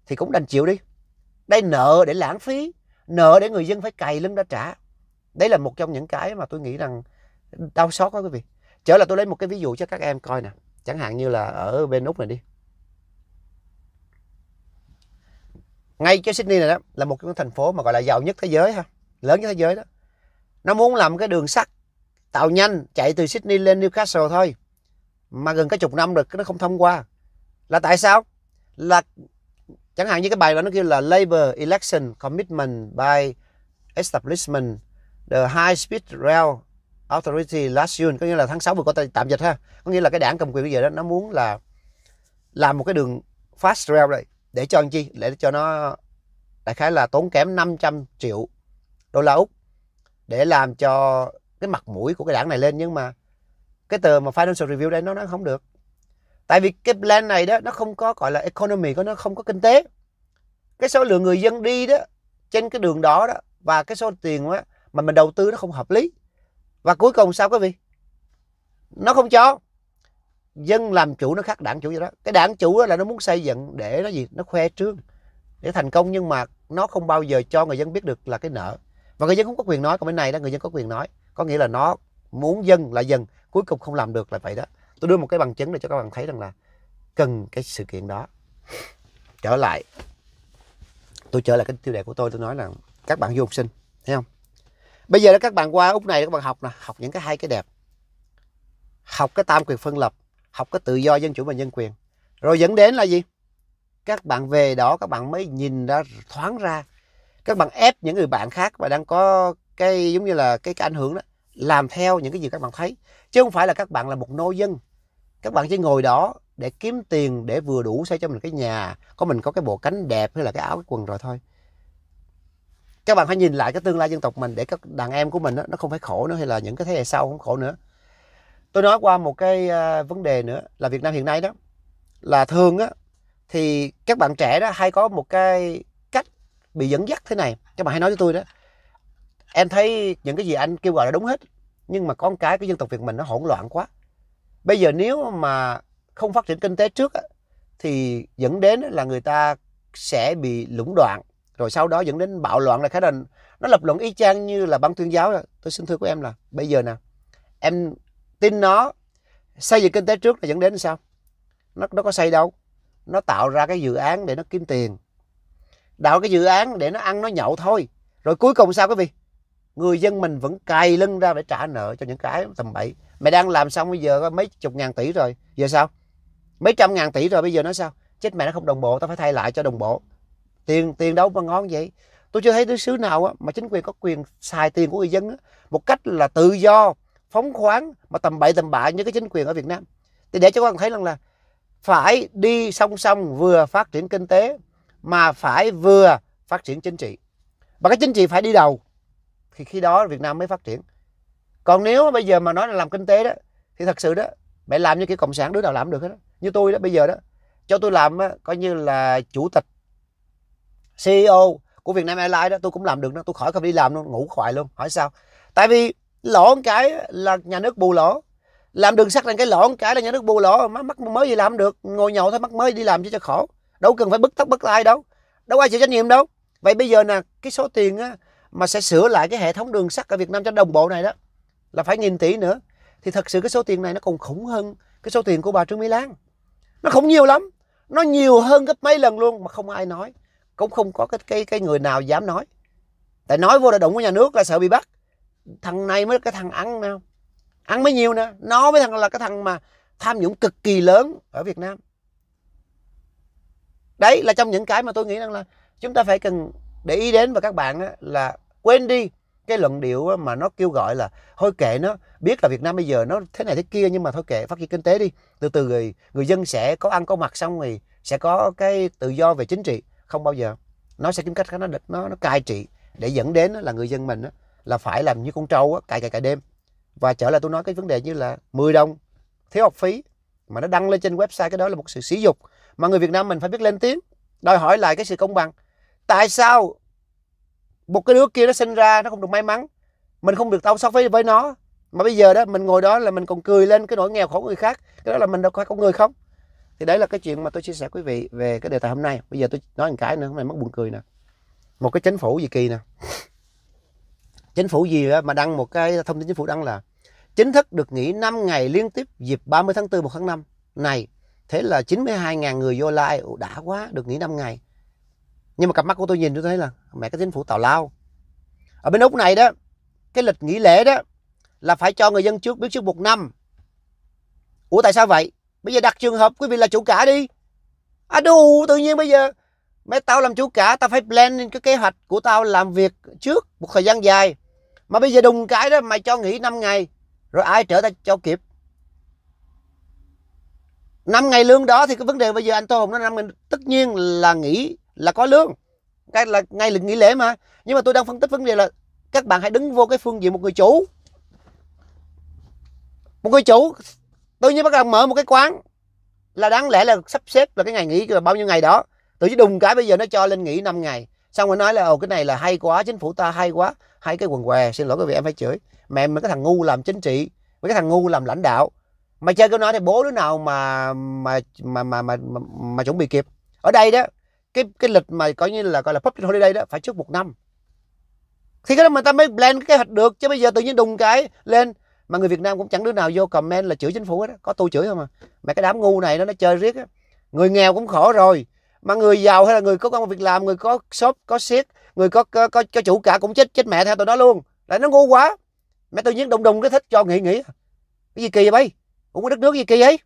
thì cũng đành chịu đi đây nợ để lãng phí nợ để người dân phải cày lưng ra trả đấy là một trong những cái mà tôi nghĩ rằng đau xót đó quý vị trở lại tôi lấy một cái ví dụ cho các em coi nè chẳng hạn như là ở bên úc này đi ngay cái Sydney này đó là một cái thành phố mà gọi là giàu nhất thế giới ha lớn nhất thế giới đó nó muốn làm cái đường sắt tàu nhanh chạy từ Sydney lên Newcastle thôi mà gần cái chục năm rồi nó không thông qua là tại sao là chẳng hạn như cái bài đó nó kêu là Labour election commitment by establishment the high speed rail Authority Last June có nghĩa là tháng 6 vừa qua tạm dịch ha có nghĩa là cái đảng cầm quyền bây giờ đó nó muốn là làm một cái đường fast rail đây để cho anh chi để cho nó đại khái là tốn kém 500 triệu đô la Úc để làm cho cái mặt mũi của cái đảng này lên nhưng mà cái tờ mà financial review đây nó nó không được tại vì cái plan này đó nó không có gọi là economy của nó không có kinh tế cái số lượng người dân đi đó trên cái đường đó đó và cái số tiền đó, mà mình đầu tư nó không hợp lý và cuối cùng sao quý vị nó không cho dân làm chủ nó khác đảng chủ vậy đó cái đảng chủ đó là nó muốn xây dựng để nó gì nó khoe trương để thành công nhưng mà nó không bao giờ cho người dân biết được là cái nợ và người dân không có quyền nói còn bên này đó người dân có quyền nói có nghĩa là nó muốn dân là dân cuối cùng không làm được là vậy đó tôi đưa một cái bằng chứng để cho các bạn thấy rằng là cần cái sự kiện đó trở lại tôi trở lại cái tiêu đề của tôi tôi nói là các bạn du học sinh thấy không bây giờ đó các bạn qua úc này các bạn học nè học những cái hai cái đẹp học cái tam quyền phân lập học cái tự do dân chủ và nhân quyền rồi dẫn đến là gì các bạn về đó các bạn mới nhìn ra thoáng ra các bạn ép những người bạn khác và đang có cái giống như là cái, cái ảnh hưởng đó làm theo những cái gì các bạn thấy chứ không phải là các bạn là một nô dân các bạn chỉ ngồi đó để kiếm tiền để vừa đủ xây cho mình cái nhà có mình có cái bộ cánh đẹp hay là cái áo cái quần rồi thôi các bạn phải nhìn lại cái tương lai dân tộc mình để các đàn em của mình đó, nó không phải khổ nữa hay là những cái thế hệ sau không khổ nữa tôi nói qua một cái à, vấn đề nữa là Việt Nam hiện nay đó là thường á thì các bạn trẻ đó hay có một cái cách bị dẫn dắt thế này các bạn hãy nói với tôi đó em thấy những cái gì anh kêu gọi là đúng hết nhưng mà có một cái cái dân tộc Việt mình nó hỗn loạn quá bây giờ nếu mà không phát triển kinh tế trước á, thì dẫn đến là người ta sẽ bị lũng đoạn rồi sau đó dẫn đến bạo loạn là khái đình nó lập luận y chang như là ban tuyên giáo tôi xin thưa của em là bây giờ nè em tin nó xây dựng kinh tế trước là dẫn đến sao nó nó có xây đâu nó tạo ra cái dự án để nó kiếm tiền đạo cái dự án để nó ăn nó nhậu thôi rồi cuối cùng sao quý vị người dân mình vẫn cài lưng ra để trả nợ cho những cái tầm bậy mày đang làm xong bây giờ có mấy chục ngàn tỷ rồi giờ sao mấy trăm ngàn tỷ rồi bây giờ nó sao chết mẹ nó không đồng bộ tao phải thay lại cho đồng bộ tiền tiền đâu mà ngon vậy tôi chưa thấy nước xứ nào á, mà chính quyền có quyền xài tiền của người dân một cách là tự do phóng khoáng mà tầm bậy tầm bạ như cái chính quyền ở Việt Nam thì để cho các bạn thấy rằng là phải đi song song vừa phát triển kinh tế mà phải vừa phát triển chính trị và cái chính trị phải đi đầu thì khi đó Việt Nam mới phát triển còn nếu bây giờ mà nói là làm kinh tế đó thì thật sự đó mẹ làm như kiểu cộng sản đứa nào làm được hết đó. như tôi đó bây giờ đó cho tôi làm coi như là chủ tịch CEO của Vietnam Airlines đó tôi cũng làm được đó tôi khỏi không đi làm luôn ngủ khoại luôn hỏi sao tại vì lỗ cái là nhà nước bù lỗ làm đường sắt là cái lỗ cái là nhà nước bù lỗ mắc mắc mới gì làm được ngồi nhậu thôi mắc mới đi làm chứ cho khổ đâu cần phải bức tóc bức ai đâu đâu ai chịu trách nhiệm đâu vậy bây giờ nè cái số tiền á, mà sẽ sửa lại cái hệ thống đường sắt ở Việt Nam cho đồng bộ này đó là phải nghìn tỷ nữa thì thật sự cái số tiền này nó còn khủng hơn cái số tiền của bà Trương Mỹ Lan nó khủng nhiều lắm nó nhiều hơn gấp mấy lần luôn mà không ai nói cũng không có cái cái cái người nào dám nói tại nói vô đã đụng với nhà nước là sợ bị bắt thằng này mới cái thằng ăn nè ăn mới nhiều nè nó mới thằng là cái thằng mà tham nhũng cực kỳ lớn ở Việt Nam đấy là trong những cái mà tôi nghĩ rằng là chúng ta phải cần để ý đến và các bạn là quên đi cái luận điệu mà nó kêu gọi là thôi kệ nó biết là Việt Nam bây giờ nó thế này thế kia nhưng mà thôi kệ phát triển kinh tế đi từ từ người người dân sẽ có ăn có mặc xong rồi sẽ có cái tự do về chính trị không bao giờ nó sẽ kiếm cách nó địch nó nó cai trị để dẫn đến là người dân mình là phải làm như con trâu cài cài cài đêm và trở lại tôi nói cái vấn đề như là 10 đồng thiếu học phí mà nó đăng lên trên website cái đó là một sự sỉ dục mà người Việt Nam mình phải biết lên tiếng đòi hỏi lại cái sự công bằng tại sao một cái đứa kia nó sinh ra nó không được may mắn mình không được tâu sóc với với nó mà bây giờ đó mình ngồi đó là mình còn cười lên cái nỗi nghèo khổ người khác cái đó là mình đâu phải con người không thì đấy là cái chuyện mà tôi chia sẻ quý vị về cái đề tài hôm nay bây giờ tôi nói một cái nữa hôm nay mất buồn cười nè một cái chính phủ gì kỳ nè chính phủ gì mà đăng một cái thông tin chính phủ đăng là chính thức được nghỉ 5 ngày liên tiếp dịp 30 tháng 4 1 tháng 5 này thế là 92.000 người vô lai like. đã quá được nghỉ 5 ngày nhưng mà cặp mắt của tôi nhìn tôi thấy là mẹ cái chính phủ tào lao ở bên úc này đó cái lịch nghỉ lễ đó là phải cho người dân trước biết trước một năm ủa tại sao vậy bây giờ đặt trường hợp quý vị là chủ cả đi à đù tự nhiên bây giờ mẹ tao làm chủ cả tao phải plan cái kế hoạch của tao làm việc trước một thời gian dài mà bây giờ đùng cái đó mày cho nghỉ 5 ngày rồi ai trở tao cho kịp 5 ngày lương đó thì cái vấn đề bây giờ anh Tô Hùng nó năm ngày tất nhiên là nghỉ là có lương cái là ngay là nghỉ lễ mà nhưng mà tôi đang phân tích vấn đề là các bạn hãy đứng vô cái phương diện một người chủ một người chủ tự nhiên bắt đầu mở một cái quán là đáng lẽ là sắp xếp là cái ngày nghỉ là bao nhiêu ngày đó tự nhiên đùng cái bây giờ nó cho lên nghỉ 5 ngày xong rồi nói là ồ cái này là hay quá chính phủ ta hay quá hay cái quần què xin lỗi quý vị em phải chửi mẹ mà cái thằng ngu làm chính trị với cái thằng ngu làm lãnh đạo mà chơi cứ nói thì bố đứa nào mà mà mà mà mà, mà, mà chuẩn bị kịp ở đây đó cái cái lịch mà coi như là gọi là public holiday đó phải trước một năm thì cái đó mà ta mới plan cái kế hoạch được chứ bây giờ tự nhiên đùng cái lên mà người Việt Nam cũng chẳng đứa nào vô comment là chửi chính phủ hết đó. có tôi chửi không à? mà mẹ cái đám ngu này nó nó chơi riết á người nghèo cũng khổ rồi mà người giàu hay là người có công việc làm người có shop có siết người có có, có, có chủ cả cũng chết chết mẹ theo tụi nó luôn lại nó ngu quá mẹ tôi nhiên đùng đùng cái thích cho nghỉ nghỉ cái gì kỳ vậy bay cũng có đất nước gì kỳ ấy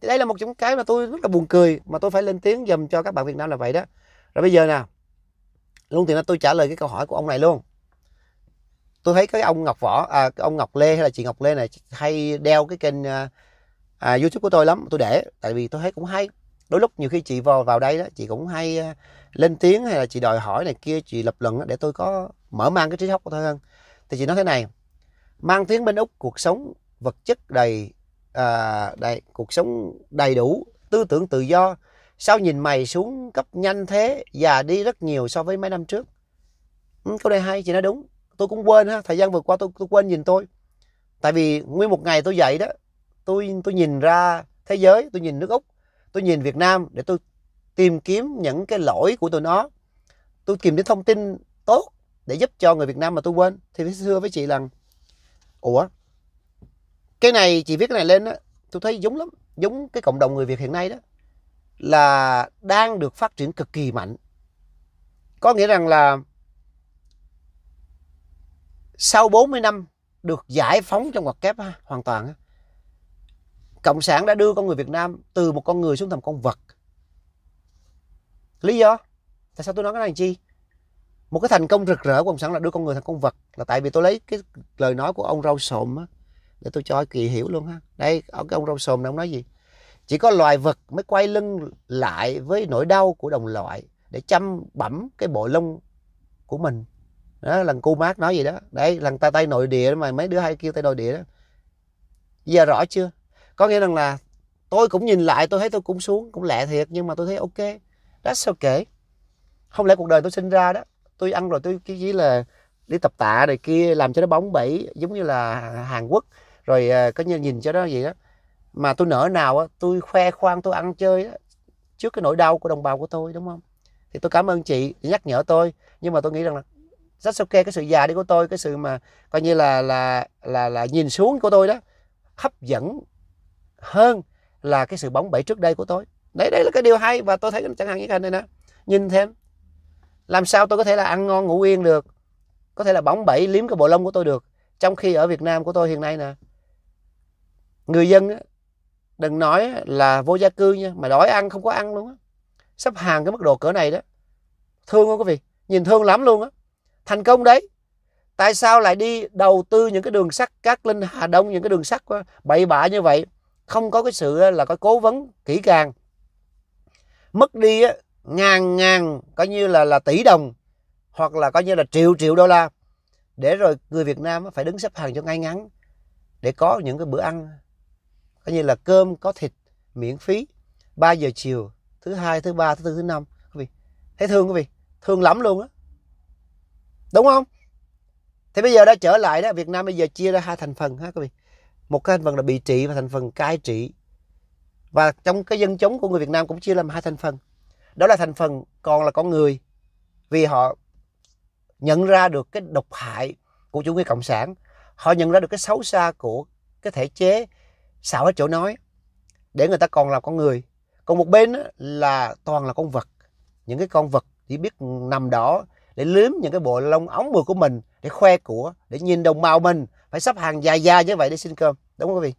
thì đây là một trong cái mà tôi rất là buồn cười mà tôi phải lên tiếng dùm cho các bạn Việt Nam là vậy đó rồi bây giờ nè luôn thì là tôi trả lời cái câu hỏi của ông này luôn tôi thấy cái ông ngọc võ à, ông ngọc lê hay là chị ngọc lê này hay đeo cái kênh à, à, youtube của tôi lắm tôi để tại vì tôi thấy cũng hay đôi lúc nhiều khi chị vào vào đây đó chị cũng hay à, lên tiếng hay là chị đòi hỏi này kia chị lập luận để tôi có mở mang cái trí óc của tôi hơn thì chị nói thế này mang tiếng bên úc cuộc sống vật chất đầy à, đầy cuộc sống đầy đủ tư tưởng tự do sao nhìn mày xuống cấp nhanh thế già đi rất nhiều so với mấy năm trước ừ, câu này hay chị nói đúng tôi cũng quên ha thời gian vừa qua tôi, tôi quên nhìn tôi tại vì nguyên một ngày tôi dậy đó tôi tôi nhìn ra thế giới tôi nhìn nước úc tôi nhìn việt nam để tôi tìm kiếm những cái lỗi của tụi nó tôi tìm những thông tin tốt để giúp cho người việt nam mà tôi quên thì phải thưa với chị là ủa cái này chị viết cái này lên đó tôi thấy giống lắm giống cái cộng đồng người việt hiện nay đó là đang được phát triển cực kỳ mạnh có nghĩa rằng là sau 40 năm được giải phóng trong ngoặc kép hoàn toàn cộng sản đã đưa con người Việt Nam từ một con người xuống thành con vật lý do tại sao tôi nói cái này chi một cái thành công rực rỡ của cộng sản là đưa con người thành con vật là tại vì tôi lấy cái lời nói của ông rau sồm á để tôi cho kỳ hiểu luôn ha đây ông cái ông rau sồm này ông nói gì chỉ có loài vật mới quay lưng lại với nỗi đau của đồng loại để chăm bẩm cái bộ lông của mình đó lần cu mát nói gì đó đấy lần ta tay nội địa mà mấy đứa hay kêu tay nội địa đó giờ rõ chưa có nghĩa rằng là tôi cũng nhìn lại tôi thấy tôi cũng xuống cũng lẹ thiệt nhưng mà tôi thấy ok đó sao kể? không lẽ cuộc đời tôi sinh ra đó tôi ăn rồi tôi cái chỉ là đi tập tạ này kia làm cho nó bóng bẩy giống như là Hàn Quốc rồi ờ, có như nhìn cho nó gì đó mà tôi nở nào á tôi khoe khoang tôi ăn chơi đó, trước cái nỗi đau của đồng bào của tôi đúng không thì tôi cảm ơn chị nhắc nhở tôi nhưng mà tôi nghĩ rằng là rất Sasuke cái sự già đi của tôi cái sự mà coi như là là là là nhìn xuống của tôi đó hấp dẫn hơn là cái sự bóng bẩy trước đây của tôi đấy đấy là cái điều hay và tôi thấy chẳng hạn như cái này nè nhìn thêm làm sao tôi có thể là ăn ngon ngủ yên được có thể là bóng bẩy liếm cái bộ lông của tôi được trong khi ở Việt Nam của tôi hiện nay nè người dân đừng nói là vô gia cư nha mà đói ăn không có ăn luôn á sắp hàng cái mức độ cỡ này đó thương không quý vị nhìn thương lắm luôn á thành công đấy tại sao lại đi đầu tư những cái đường sắt cát linh hà đông những cái đường sắt ờ, bậy bạ như vậy không có cái sự ờ, là có cố vấn kỹ càng mất đi ờ, ngàn ngàn coi như là là tỷ đồng hoặc là coi như là triệu triệu đô la để rồi người Việt Nam phải đứng xếp hàng cho ngay ngắn để có những cái bữa ăn coi như là cơm có thịt miễn phí 3 giờ chiều thứ hai thứ ba thứ tư thứ năm quý vị thấy thương quý vị thương lắm luôn á đúng không thì bây giờ đã trở lại đó Việt Nam bây giờ chia ra hai thành phần ha các vị một cái thành phần là bị trị và thành phần cai trị và trong cái dân chống của người Việt Nam cũng chia làm hai thành phần đó là thành phần còn là con người vì họ nhận ra được cái độc hại của chủ nghĩa cộng sản họ nhận ra được cái xấu xa của cái thể chế xạo hết chỗ nói để người ta còn là con người còn một bên là toàn là con vật những cái con vật chỉ biết nằm đó để lướm những cái bộ lông ống bự của mình để khoe của để nhìn đồng bào mình phải sắp hàng dài dài như vậy để xin cơm đúng không quý vị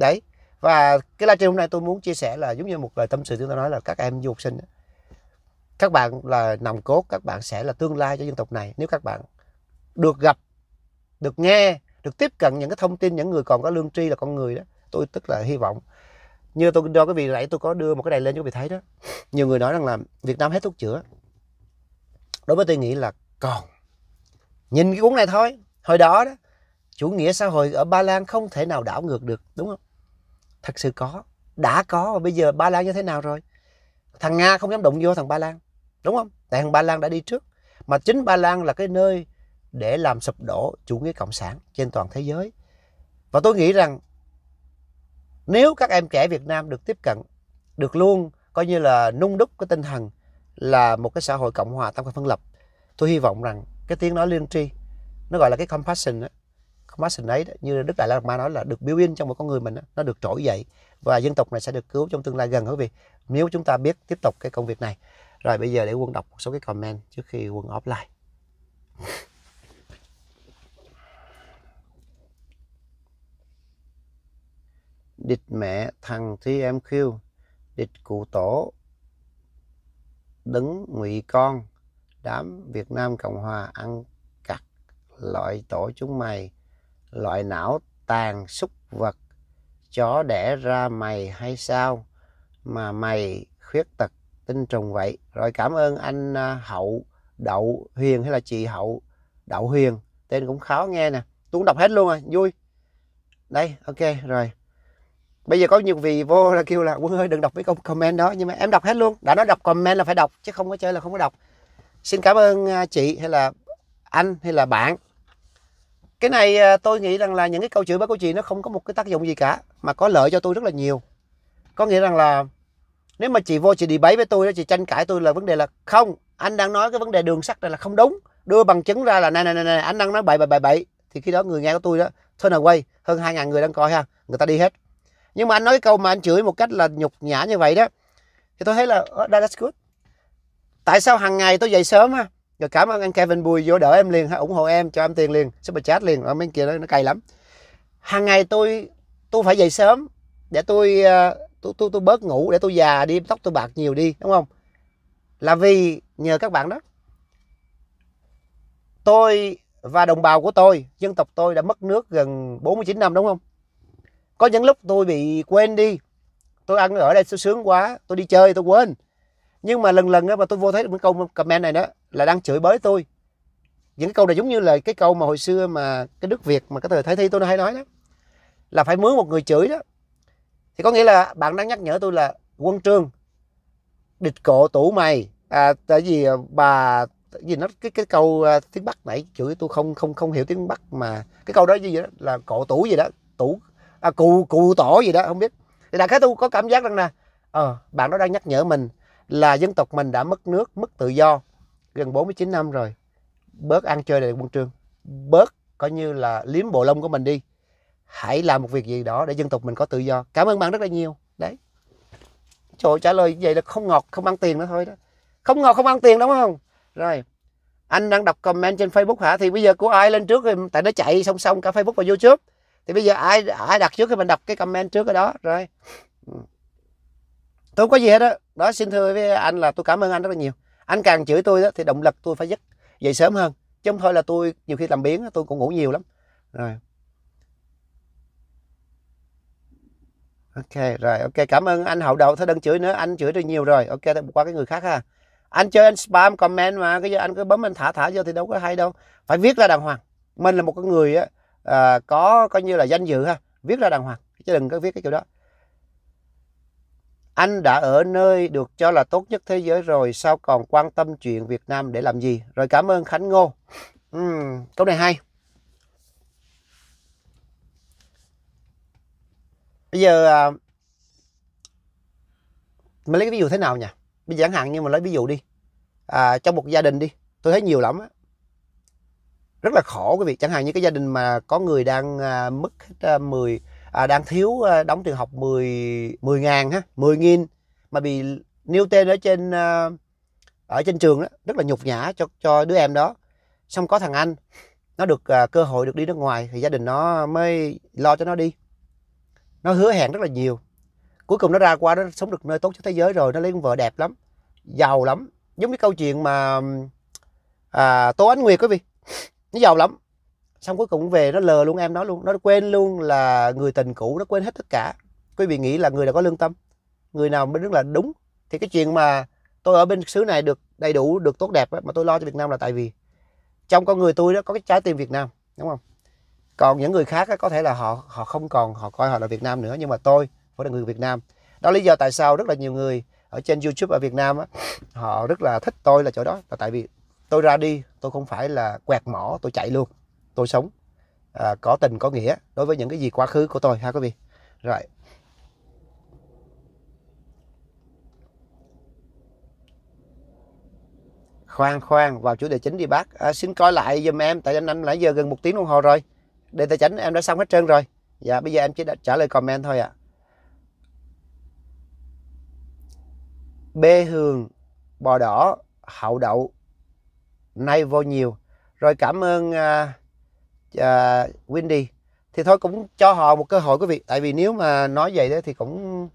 đấy và cái livestream hôm nay tôi muốn chia sẻ là giống như một lời tâm sự chúng ta nói là các em du học sinh các bạn là nằm cốt các bạn sẽ là tương lai cho dân tộc này nếu các bạn được gặp được nghe được tiếp cận những cái thông tin những người còn có lương tri là con người đó tôi tức là hy vọng như tôi do cái vị nãy tôi có đưa một cái này lên cho quý vị thấy đó nhiều người nói rằng là Việt Nam hết thuốc chữa đối với tôi nghĩ là còn nhìn cái cuốn này thôi hồi đó đó chủ nghĩa xã hội ở ba lan không thể nào đảo ngược được đúng không thật sự có đã có và bây giờ ba lan như thế nào rồi thằng nga không dám đụng vô thằng ba lan đúng không tại thằng ba lan đã đi trước mà chính ba lan là cái nơi để làm sụp đổ chủ nghĩa cộng sản trên toàn thế giới và tôi nghĩ rằng nếu các em trẻ việt nam được tiếp cận được luôn coi như là nung đúc cái tinh thần là một cái xã hội cộng hòa tam quyền phân lập tôi hy vọng rằng cái tiếng nói liên tri nó gọi là cái compassion đó, compassion ấy đó, như đức đại la ma nói là được biểu in trong một con người mình đó, nó được trỗi dậy và dân tộc này sẽ được cứu trong tương lai gần quý vị nếu chúng ta biết tiếp tục cái công việc này rồi bây giờ để quân đọc một số cái comment trước khi quân offline địch mẹ thằng em TMQ, địch cụ tổ, đứng ngụy con đám Việt Nam Cộng Hòa ăn cặt loại tổ chúng mày loại não tàn súc vật chó đẻ ra mày hay sao mà mày khuyết tật tinh trùng vậy rồi cảm ơn anh à, Hậu Đậu Huyền hay là chị Hậu Đậu Huyền tên cũng khó nghe nè tôi cũng đọc hết luôn rồi vui đây ok rồi bây giờ có nhiều vị vô là kêu là quân ơi đừng đọc mấy comment đó nhưng mà em đọc hết luôn đã nói đọc comment là phải đọc chứ không có chơi là không có đọc xin cảm ơn à, chị hay là anh hay là bạn cái này à, tôi nghĩ rằng là những cái câu chuyện bác của chị nó không có một cái tác dụng gì cả mà có lợi cho tôi rất là nhiều có nghĩa rằng là nếu mà chị vô chị đi bẫy với tôi đó chị tranh cãi tôi là vấn đề là không anh đang nói cái vấn đề đường sắt này là không đúng đưa bằng chứng ra là này này này, này anh đang nói bậy bậy bậy bậy thì khi đó người nghe của tôi đó turn quay hơn 2.000 người đang coi ha người ta đi hết nhưng mà anh nói câu mà anh chửi một cách là nhục nhã như vậy đó thì tôi thấy là oh, that's good tại sao hàng ngày tôi dậy sớm ha rồi cảm ơn anh Kevin Bùi vô đỡ em liền ha ủng hộ em cho em tiền liền super chat liền ở bên kia nó, nó cay lắm hàng ngày tôi tôi phải dậy sớm để tôi ờ, tôi tôi, tôi bớt ngủ để tôi già đi tóc tôi bạc nhiều đi đúng không là vì nhờ các bạn đó tôi và đồng bào của tôi dân tộc tôi đã mất nước gần 49 năm đúng không có những lúc tôi bị quên đi tôi ăn ở đây sướng quá tôi đi chơi tôi quên nhưng mà lần lần đó mà tôi vô thấy được câu comment này đó là đang chửi bới tôi những cái câu này giống như là cái câu mà hồi xưa mà cái đức việt mà cái thời thái thi tôi hay nói đó là phải mướn một người chửi đó thì có nghĩa là bạn đang nhắc nhở tôi là quân trương địch cộ tủ mày à, tại vì à, bà tại vì nó cái cái câu à, tiếng bắc nãy chửi tôi không không không hiểu tiếng bắc mà cái câu đó gì vậy đó là cộ tủ gì đó tủ à, cụ cụ tổ gì đó không biết thì đại khái tôi có cảm giác rằng nè ờ, bạn đó đang nhắc nhở mình là dân tộc mình đã mất nước mất tự do gần 49 năm rồi bớt ăn chơi để quân trương bớt coi như là liếm bộ lông của mình đi hãy làm một việc gì đó để dân tộc mình có tự do cảm ơn bạn rất là nhiều đấy trời trả lời vậy là không ngọt không ăn tiền nữa thôi đó không ngọt không ăn tiền đúng không rồi anh đang đọc comment trên facebook hả thì bây giờ của ai lên trước thì tại nó chạy song song cả facebook và youtube thì bây giờ ai ai đặt trước thì mình đọc cái comment trước ở đó rồi ừ. tôi không có gì hết đó đó xin thưa với anh là tôi cảm ơn anh rất là nhiều anh càng chửi tôi đó thì động lực tôi phải dứt dậy sớm hơn chứ không thôi là tôi nhiều khi làm biến tôi cũng ngủ nhiều lắm rồi ok rồi ok cảm ơn anh hậu đậu thôi đừng chửi nữa anh chửi được nhiều rồi ok qua cái người khác ha anh chơi anh spam comment mà cái giờ anh cứ bấm anh thả thả vô thì đâu có hay đâu phải viết ra đàng hoàng mình là một con người á à, có coi như là danh dự ha viết ra đàng hoàng chứ đừng có viết cái kiểu đó anh đã ở nơi được cho là tốt nhất thế giới rồi sao còn quan tâm chuyện Việt Nam để làm gì rồi cảm ơn Khánh Ngô uhm, câu này hay bây giờ à, mình lấy cái ví dụ thế nào nhỉ bây giờ chẳng hạn như mà lấy ví dụ đi à, trong một gia đình đi tôi thấy nhiều lắm á rất là khổ cái vị. chẳng hạn như cái gia đình mà có người đang à, mất hết à, 10 à, đang thiếu à, đóng tiền học 10 10 ngàn ha 10 nghìn mà bị nêu tên ở trên à, ở trên trường đó rất là nhục nhã cho cho đứa em đó xong có thằng anh nó được à, cơ hội được đi nước ngoài thì gia đình nó mới lo cho nó đi nó hứa hẹn rất là nhiều cuối cùng nó ra qua nó sống được nơi tốt nhất thế giới rồi nó lấy con vợ đẹp lắm giàu lắm giống như câu chuyện mà à, tố ánh nguyệt quý vị nó giàu lắm xong cuối cùng về nó lờ luôn em nói luôn nó quên luôn là người tình cũ nó quên hết tất cả quý vị nghĩ là người nào có lương tâm người nào mới rất là đúng thì cái chuyện mà tôi ở bên xứ này được đầy đủ được tốt đẹp mà tôi lo cho Việt Nam là tại vì trong con người tôi đó có cái trái tim Việt Nam đúng không còn những người khác có thể là họ họ không còn họ coi họ là Việt Nam nữa nhưng mà tôi phải là người Việt Nam đó lý do tại sao rất là nhiều người ở trên YouTube ở Việt Nam họ rất là thích tôi là chỗ đó là tại vì tôi ra đi tôi không phải là quẹt mỏ tôi chạy luôn tôi sống à, có tình có nghĩa đối với những cái gì quá khứ của tôi ha quý vị rồi khoan khoan vào chủ đề chính đi bác à, xin coi lại giùm em tại anh anh nãy giờ gần một tiếng đồng hồ rồi đề tài chính em đã xong hết trơn rồi dạ bây giờ em chỉ đã trả lời comment thôi ạ à. bê hường bò đỏ hậu đậu nay vô nhiều rồi cảm ơn uh, à, uh, à, Windy thì thôi cũng cho họ một cơ hội quý vị tại vì nếu mà nói vậy đó thì cũng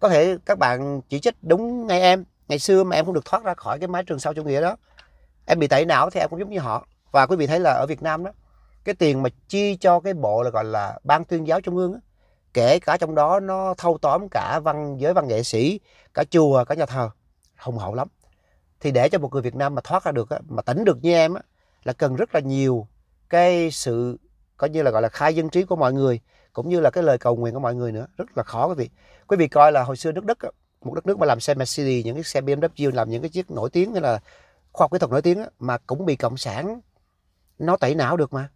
có thể các bạn chỉ trích đúng ngay em ngày xưa mà em không được thoát ra khỏi cái mái trường sau chủ nghĩa đó em bị tẩy não thì em cũng giống như họ và quý vị thấy là ở Việt Nam đó cái tiền mà chi cho cái bộ là gọi là ban tuyên giáo trung ương đó, kể cả trong đó nó thâu tóm cả văn giới văn nghệ sĩ cả chùa cả nhà thờ hùng hậu lắm thì để cho một người Việt Nam mà thoát ra được á, mà tỉnh được như em á, là cần rất là nhiều cái sự coi như là gọi là khai dân trí của mọi người cũng như là cái lời cầu nguyện của mọi người nữa rất là khó quý vị quý vị coi là hồi xưa nước đức một đất nước mà làm xe Mercedes những cái xe BMW làm những cái chiếc nổi tiếng như là khoa học kỹ thuật nổi tiếng mà cũng bị cộng sản nó tẩy não được mà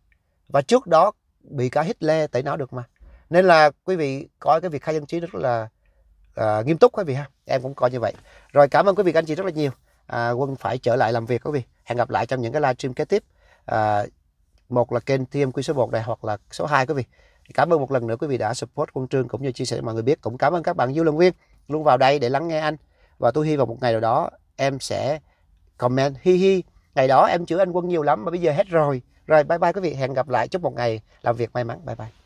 và trước đó bị cả Hitler tẩy não được mà nên là quý vị coi cái việc khai dân trí rất là uh, nghiêm túc quý vị ha em cũng coi như vậy rồi cảm ơn quý vị anh chị rất là nhiều à, Quân phải trở lại làm việc quý vị. Hẹn gặp lại trong những cái livestream kế tiếp. À, một là kênh TMQ số 1 này hoặc là số 2 quý vị. Cảm ơn một lần nữa quý vị đã support Quân Trương cũng như chia sẻ cho mọi người biết. Cũng cảm ơn các bạn du luận viên luôn vào đây để lắng nghe anh. Và tôi hy vọng một ngày nào đó em sẽ comment hi hi. Ngày đó em chữa anh Quân nhiều lắm mà bây giờ hết rồi. Rồi bye bye quý vị, hẹn gặp lại. Chúc một ngày làm việc may mắn. Bye bye.